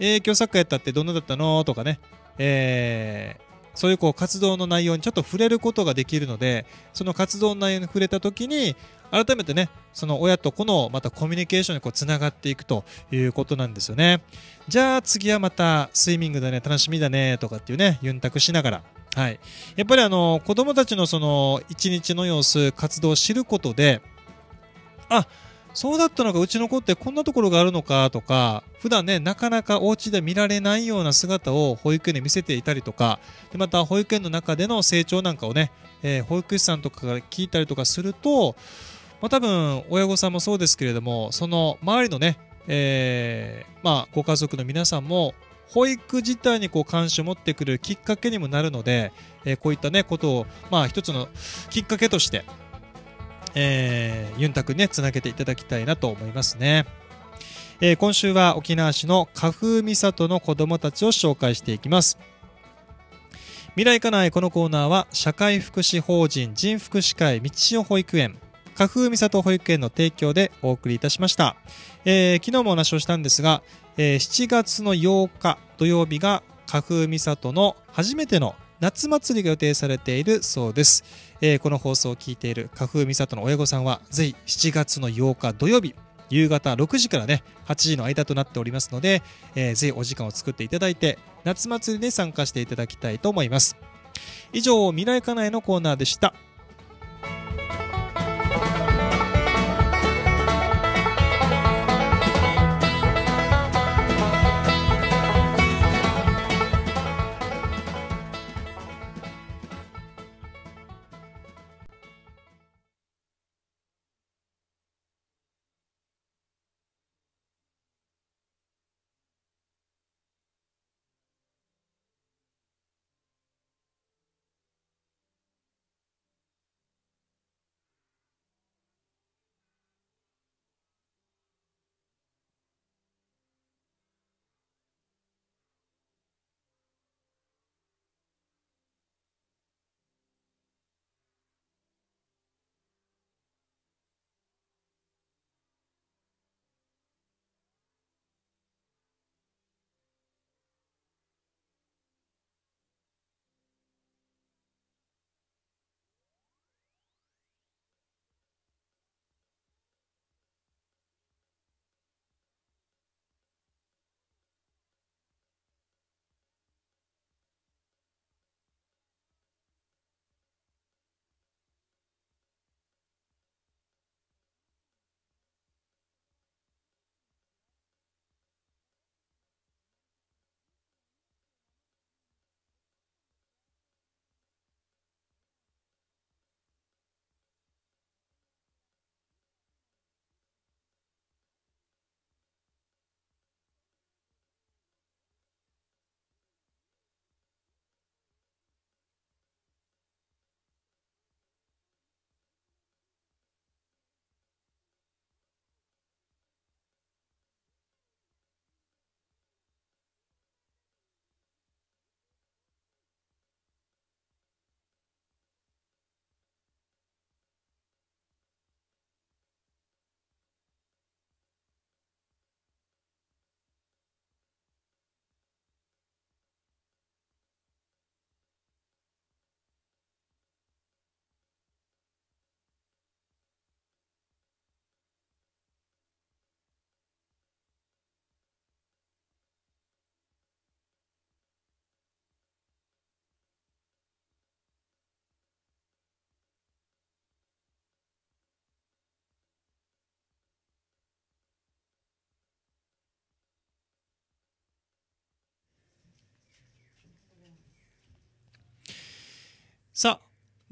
影響作家やったってどんなだったのとかね、えー、そういうこう活動の内容にちょっと触れることができるので、その活動の内容に触れた時に、改めてね、その親と子のまたコミュニケーションにこうつながっていくということなんですよね。じゃあ次はまたスイミングだね、楽しみだね、とかっていうね、ユンタクしながら。はい。やっぱりあの、子供たちのその一日の様子、活動を知ることで、あ、そうだったのか、うちの子ってこんなところがあるのかとか、普段ね、なかなかお家で見られないような姿を保育園で見せていたりとか、でまた保育園の中での成長なんかをね、えー、保育士さんとかから聞いたりとかすると、まあ、多分親御さんもそうですけれども、その周りのね、えー、まあ、ご家族の皆さんも保育自体にこう関心を持ってくるきっかけにもなるので、えー、こういったねことをまあ一つのきっかけとしてえー、ユンタクね、つなげていただきたいなと思いますね。えー、今週は沖縄市の花風岬の子供たちを紹介していきます。未来家内このコーナーは社会福祉法人人福祉会道代保育園花風里保育園の提供でお送りいたしました、えー、昨日もお話をしたんですが、えー、7月の8日土曜日が花風里の初めての夏祭りが予定されているそうですえー、この放送を聞いている花風美里の親御さんはぜひ7月の8日土曜日夕方6時からね8時の間となっておりますので、えー、ぜひお時間を作っていただいて夏祭りに参加していただきたいと思います以上未来かなえのコーナーでした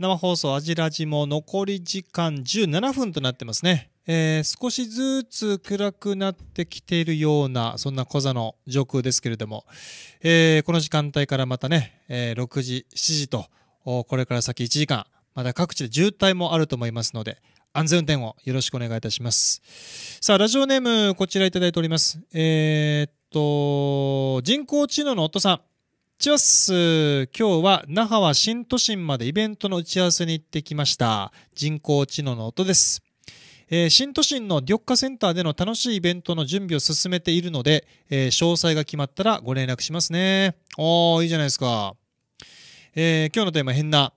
生放送アジラジも残り時間17分となってますね。えー、少しずつ暗くなってきているような、そんな小座の上空ですけれども、えー、この時間帯からまたね、えー、6時、7時と、これから先1時間、まだ各地で渋滞もあると思いますので、安全運転をよろしくお願いいたします。さあ、ラジオネーム、こちらいただいております。えー、っと、人工知能の夫さん。チオス今日は那覇は新都心までイベントの打ち合わせに行ってきました。人工知能の音です。えー、新都心の緑化センターでの楽しいイベントの準備を進めているので、えー、詳細が決まったらご連絡しますね。おー、いいじゃないですか。えー、今日のテーマ変な。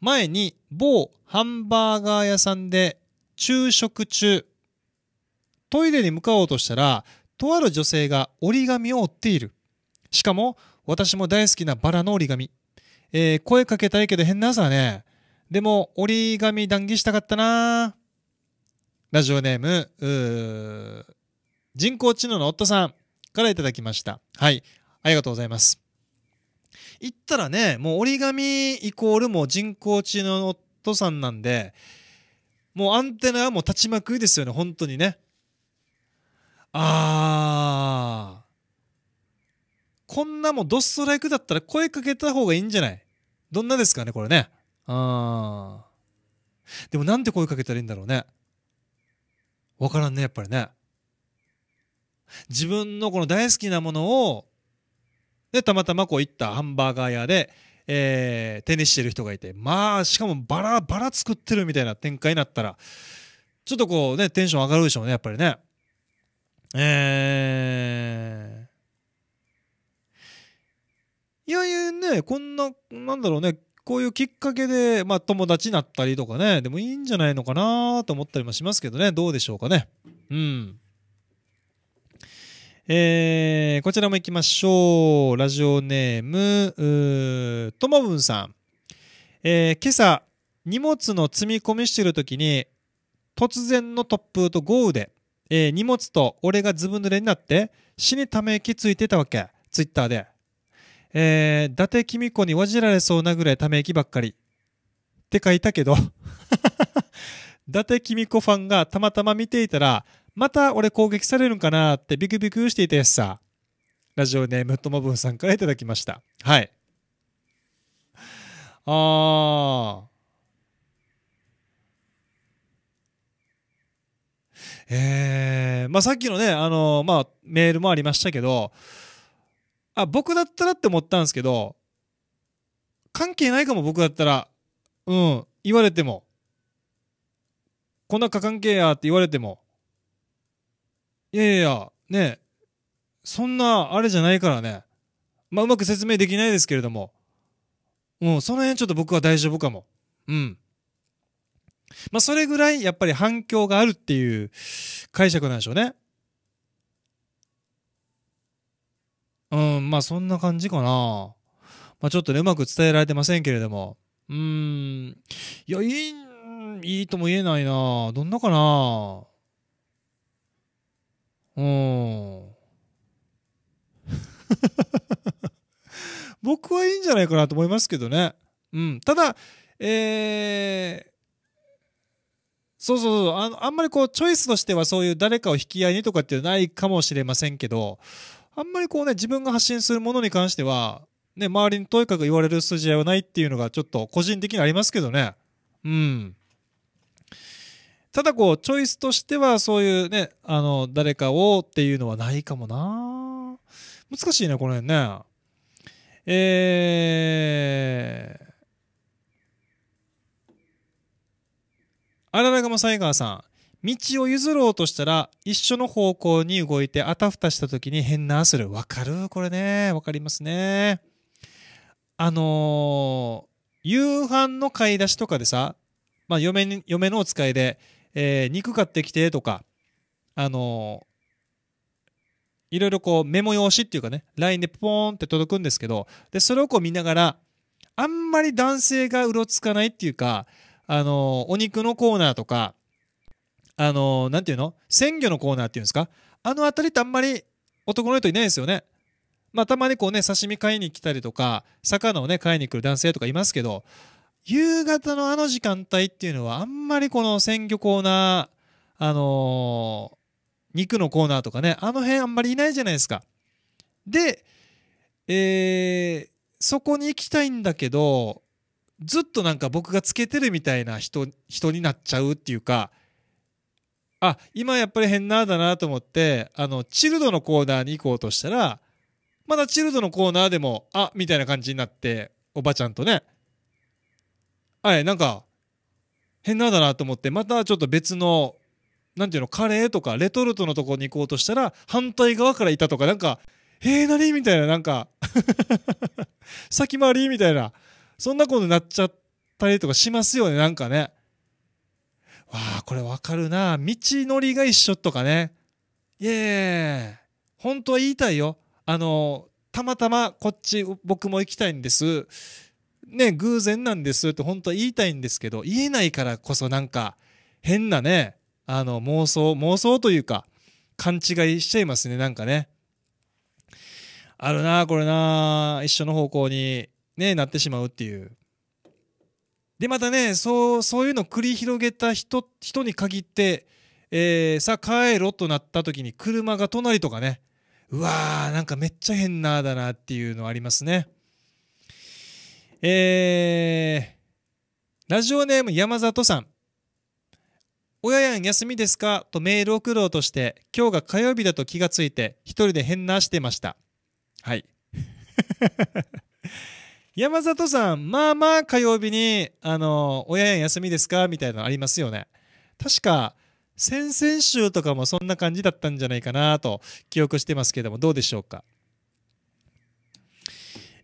前に某ハンバーガー屋さんで昼食中、トイレに向かおうとしたら、とある女性が折り紙を折っている。しかも、私も大好きなバラの折り紙。えー、声かけたいけど変な朝ね。でも、折り紙談義したかったなラジオネーム、うー人工知能の夫さんからいただきました。はい。ありがとうございます。言ったらね、もう折り紙イコールもう人工知能の夫さんなんで、もうアンテナはもう立ちまくりですよね、本当にね。あー。こんなもんドストライクだったら声かけた方がいいんじゃないどんなですかね、これね。あー。でもなんて声かけたらいいんだろうね。わからんね、やっぱりね。自分のこの大好きなものを、で、たまたまこう行ったハンバーガー屋で、えー、手にしてる人がいて、まあ、しかもバラバラ作ってるみたいな展開になったら、ちょっとこうね、テンション上がるでしょうね、やっぱりね。えー、いやいやね、こんな、なんだろうね、こういうきっかけで、まあ、友達になったりとかね、でもいいんじゃないのかなと思ったりもしますけどね、どうでしょうかね。うん。えー、こちらも行きましょう。ラジオネーム、うともぶんさん。えー、今朝、荷物の積み込みしてるときに、突然の突風と豪雨で、えー、荷物と俺がずぶ濡れになって、死にため息ついてたわけ。ツイッターで。えー、伊達公子にわじられそうなぐらいため息ばっかり。って書いたけど 伊達公子ファンがたまたま見ていたら、また俺攻撃されるんかなってビクビクしていたやつさ。ラジオネームともぶんさんからいただきました。はい。あー。えー、まあさっきのね、あのー、まあメールもありましたけど、あ、僕だったらって思ったんですけど、関係ないかも僕だったら、うん、言われても。こんな過関係やって言われても。いやいやいや、ねそんな、あれじゃないからね。まあ、うまく説明できないですけれども。うん、その辺ちょっと僕は大丈夫かも。うん。まあ、それぐらいやっぱり反響があるっていう解釈なんでしょうね。うん、まあそんな感じかな。まあちょっとね、うまく伝えられてませんけれども。うーん。いや、いい、いいとも言えないな。どんなかな。うん。僕はいいんじゃないかなと思いますけどね。うん。ただ、えー、そうそうそうあの。あんまりこう、チョイスとしてはそういう誰かを引き合いにとかっていうのはないかもしれませんけど、あんまりこうね、自分が発信するものに関しては、ね、周りにとにかく言われる筋合いはないっていうのがちょっと個人的にありますけどね。うん。ただこう、チョイスとしてはそういうね、あの、誰かをっていうのはないかもな難しいね、この辺ね。えー、らがまサイガーさん。道を譲ろうとしたら一緒の方向に動いてあたふたした時に変なする。わかるこれね。わかりますね。あのー、夕飯の買い出しとかでさ、まあ、嫁に嫁のお使いで、えー、肉買ってきてとか、あのー、いろいろこうメモ用紙っていうかね、LINE でポーンって届くんですけど、で、それをこう見ながら、あんまり男性がうろつかないっていうか、あのー、お肉のコーナーとか、あのー、なんていうの鮮魚のコーナーっていうんですかあの辺りってあんまり男の人いないですよね。まあ、たまにこうね、刺身買いに来たりとか、魚をね、買いに来る男性とかいますけど、夕方のあの時間帯っていうのは、あんまりこの鮮魚コーナー、あのー、肉のコーナーとかね、あの辺あんまりいないじゃないですか。で、えー、そこに行きたいんだけど、ずっとなんか僕がつけてるみたいな人、人になっちゃうっていうか、あ、今やっぱり変なだなと思って、あの、チルドのコーナーに行こうとしたら、まだチルドのコーナーでも、あ、みたいな感じになって、おばちゃんとね、あれ、なんか、変なだなと思って、またちょっと別の、なんていうの、カレーとかレトルトのとこに行こうとしたら、反対側からいたとか、なんか、えー、何みたいな、なんか 先回りみたいな、そんなことになっちゃったりとかしますよね、なんかね。あこれわかるな道のりが一緒とかねイーイ。本当は言いたいよあのたまたまこっち僕も行きたいんですね偶然なんですって本当は言いたいんですけど言えないからこそなんか変なねあの妄想妄想というか勘違いしちゃいますねなんかねあるなこれな一緒の方向にねなってしまうっていうで、またね、そう、そういうのを繰り広げた人、人に限って、えー、さあ帰ろとなった時に車が隣とかね、うわー、なんかめっちゃ変なだなっていうのありますね。えー、ラジオネーム山里さん。親やん休みですかとメールを送ろうとして、今日が火曜日だと気がついて、一人で変なしてました。はい。山里さん、まあまあ火曜日に、あの、親や休みですかみたいなのありますよね。確か、先々週とかもそんな感じだったんじゃないかなと記憶してますけども、どうでしょうか。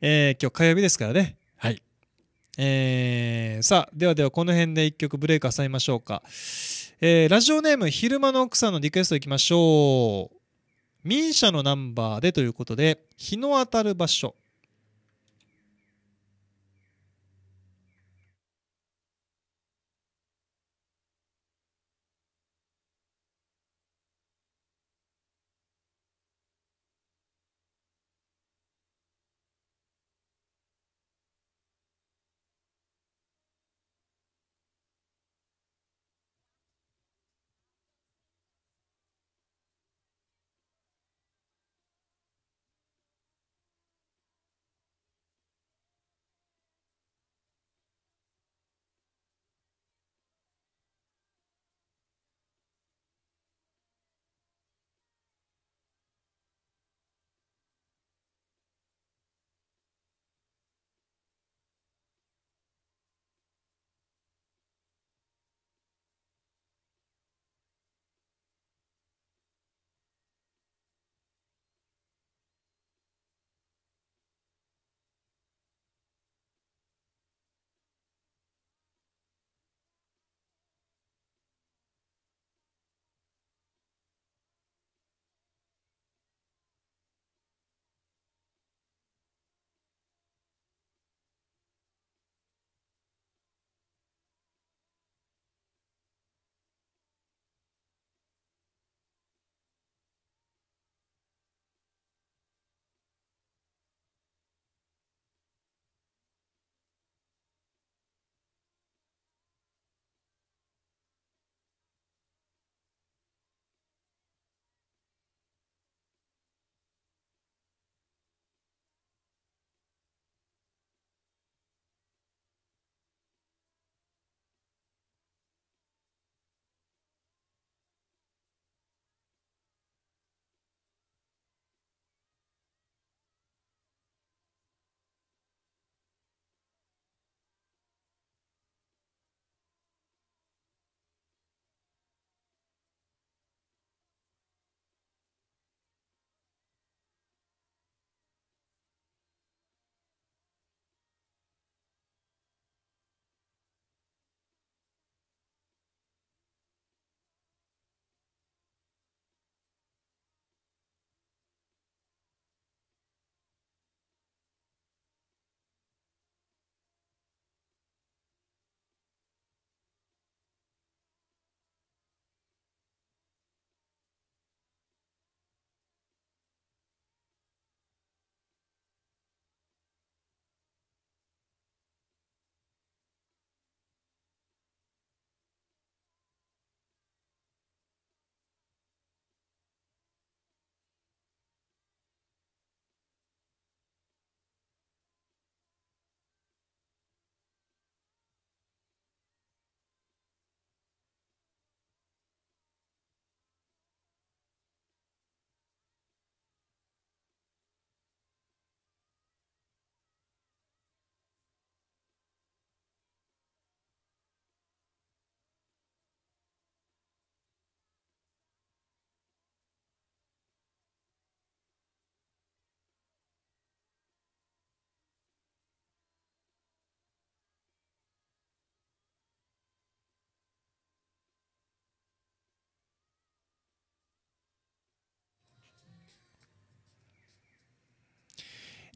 えー、今日火曜日ですからね。はい。えー、さあ、ではではこの辺で一曲ブレイクあさいましょうか。えー、ラジオネーム、昼間の奥さんのリクエストいきましょう。ミ s シャのナンバーでということで、日の当たる場所。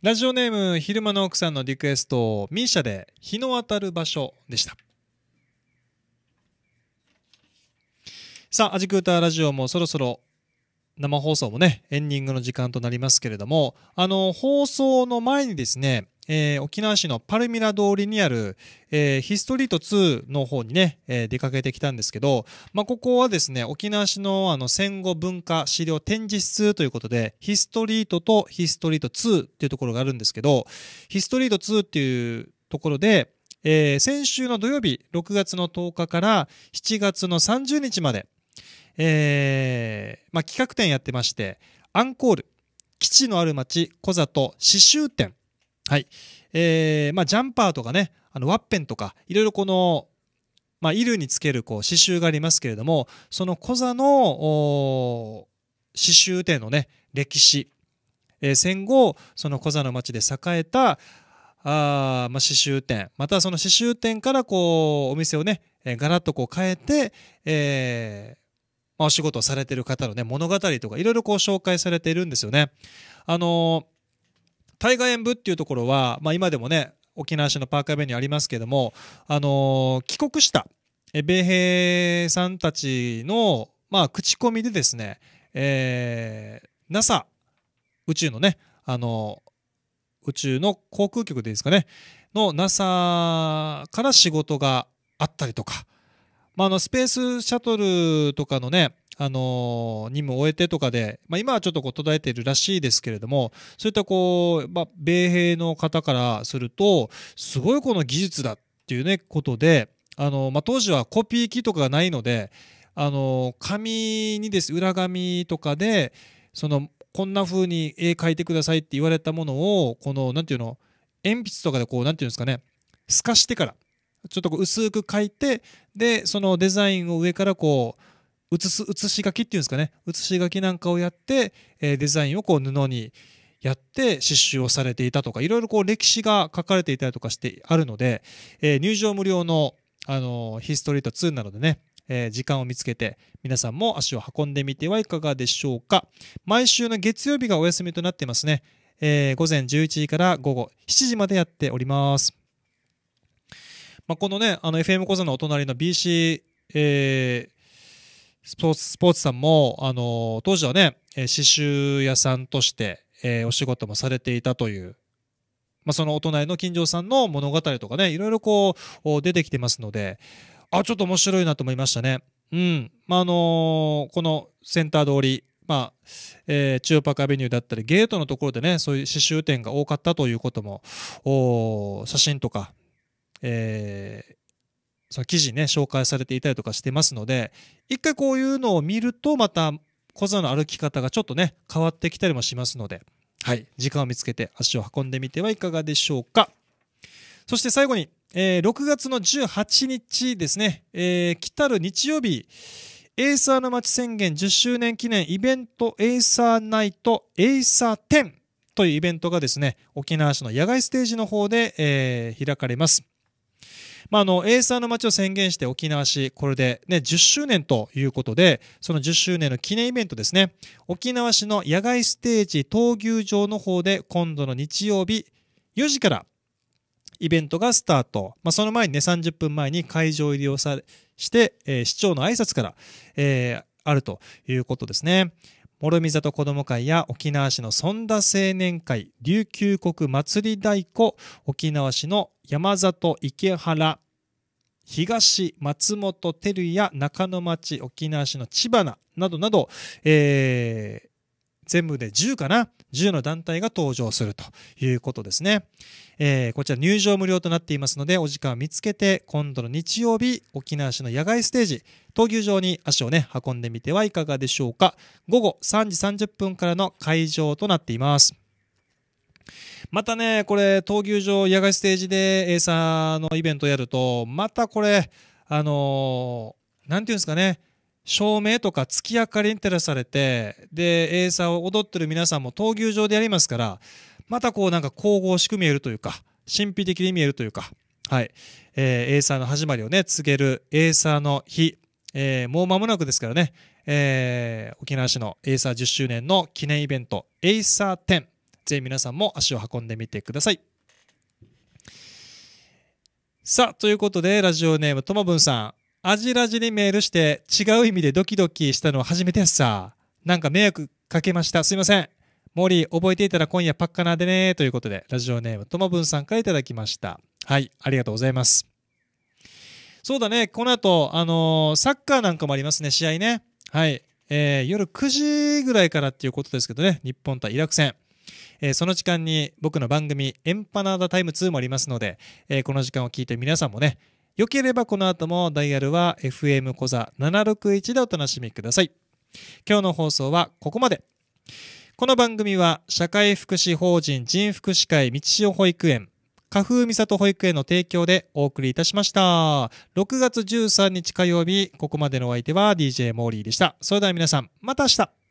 ラジオネーム昼間の奥さんのリクエスト misia で日の当たる場所でしたさあアジクーターラジオもそろそろ生放送もねエンディングの時間となりますけれどもあの放送の前にですねえー、沖縄市のパルミラ通りにある、えー、ヒストリート2の方にね、えー、出かけてきたんですけど、まあ、ここはですね、沖縄市のあの戦後文化資料展示室ということで、ヒストリートとヒストリート2っていうところがあるんですけど、ヒストリート2っていうところで、えー、先週の土曜日、6月の10日から7月の30日まで、えーまあ、企画展やってまして、アンコール、基地のある町、小里、刺繍展、はい。えー、まあ、ジャンパーとかね、あの、ワッペンとか、いろいろこの、まあ、衣類につける、こう、刺繍がありますけれども、そのコザの、刺繍店のね、歴史、えー、戦後、そのコザの町で栄えた、あまあ、刺繍店、またその刺繍店からこう、お店をね、えー、ガラッとこう変えて、えー、まあ、お仕事をされてる方のね、物語とかいろいろこう紹介されているんですよね。あのー、大河演舞っていうところは、まあ、今でもね沖縄市のパーカーベにありますけども、あのー、帰国した米兵さんたちの、まあ、口コミでですね、えー、NASA 宇宙のね、あのー、宇宙の航空局でいいですかねの NASA から仕事があったりとか、まあ、あのスペースシャトルとかのねあの任務を終えてとかで、まあ、今はちょっとこう途絶えているらしいですけれどもそういったこう、まあ、米兵の方からするとすごいこの技術だっていうねことで、あのまあ、当時はコピー機とかがないので、あの紙にです裏紙とかでそのこんな風に絵描いてくださいって言われたものをこの何て言うの鉛筆とかでこう何て言うんですかね透かしてからちょっとこう薄く描いてでそのデザインを上からこう写す写し書きっていうんですかね写し書きなんかをやって、えー、デザインをこう布にやって刺繍をされていたとかいろいろこう歴史が書かれていたりとかしてあるので、えー、入場無料の、あのー、ヒストリート2なのでねえ時間を見つけて皆さんも足を運んでみてはいかがでしょうか毎週の月曜日がお休みとなってますね、えー、午前11時から午後7時までやっております、まあ、このねあの FM 講座のお隣の BC、えー、スポーツ、スポーツさんも、あの、当時はね、刺繍屋さんとして、えー、お仕事もされていたという、まあ、そのお隣の金城さんの物語とかね、いろいろこう、出てきてますので、あ、ちょっと面白いなと思いましたね。うん。まあ、あのー、このセンター通り、まあ、えー、中パークアベニューだったり、ゲートのところでね、そういう刺繍店が多かったということも、お写真とか、えー、そ記事ね、紹介されていたりとかしてますので、一回こういうのを見ると、また、小座の歩き方がちょっとね、変わってきたりもしますので、はい、時間を見つけて足を運んでみてはいかがでしょうか。そして最後に、えー、6月の18日ですね、えー、来たる日曜日、エイサーの街宣言10周年記念イベントエイサーナイトエイサー10というイベントがですね、沖縄市の野外ステージの方で、えー、開かれます。まあ、あの、エーサーの街を宣言して沖縄市、これでね、10周年ということで、その10周年の記念イベントですね、沖縄市の野外ステージ闘牛場の方で、今度の日曜日4時からイベントがスタート。まあ、その前にね、30分前に会場入りをさして、えー、市長の挨拶から、えー、あるということですね。諸見里子ども会や沖縄市の尊田青年会、琉球国祭り太鼓、沖縄市の山里池原、東松本照や中野町沖縄市の千葉などなど、えー、全部で10かな10の団体が登場するということですね、えー、こちら入場無料となっていますのでお時間を見つけて今度の日曜日沖縄市の野外ステージ闘牛場に足をね運んでみてはいかがでしょうか午後3時30分からの会場となっていますまたね、これ、闘牛場、野外ステージで、エイサーのイベントやると、またこれ、あのー、なんていうんですかね、照明とか月明かりに照らされて、で、エイサーを踊ってる皆さんも闘牛場でやりますから、またこうなんか神々しく見えるというか、神秘的に見えるというか、はい、えー、エイサーの始まりをね、告げるエイサーの日、えー、もう間もなくですからね、えー、沖縄市のエイサー10周年の記念イベント、エイサー10ぜひ皆さんも足を運んでみてください。さあ、ということで、ラジオネームともぶんさん。アジラジにメールして、違う意味でドキドキしたのは初めてやさ。なんか迷惑かけました。すいません。モーリー、覚えていたら今夜パッカナでね。ということで、ラジオネームともぶんさんからいただきました。はい、ありがとうございます。そうだね、この後、あのー、サッカーなんかもありますね、試合ね。はい。えー、夜9時ぐらいからっていうことですけどね、日本対イラク戦。えその時間に僕の番組エンパナーダタイム2もありますので、えこの時間を聞いて皆さんもね、よければこの後もダイヤルは FM 小座761でお楽しみください。今日の放送はここまで。この番組は社会福祉法人人福祉会道潮保育園、花風美里保育園の提供でお送りいたしました。6月13日火曜日、ここまでのお相手は DJ モーリーでした。それでは皆さん、また明日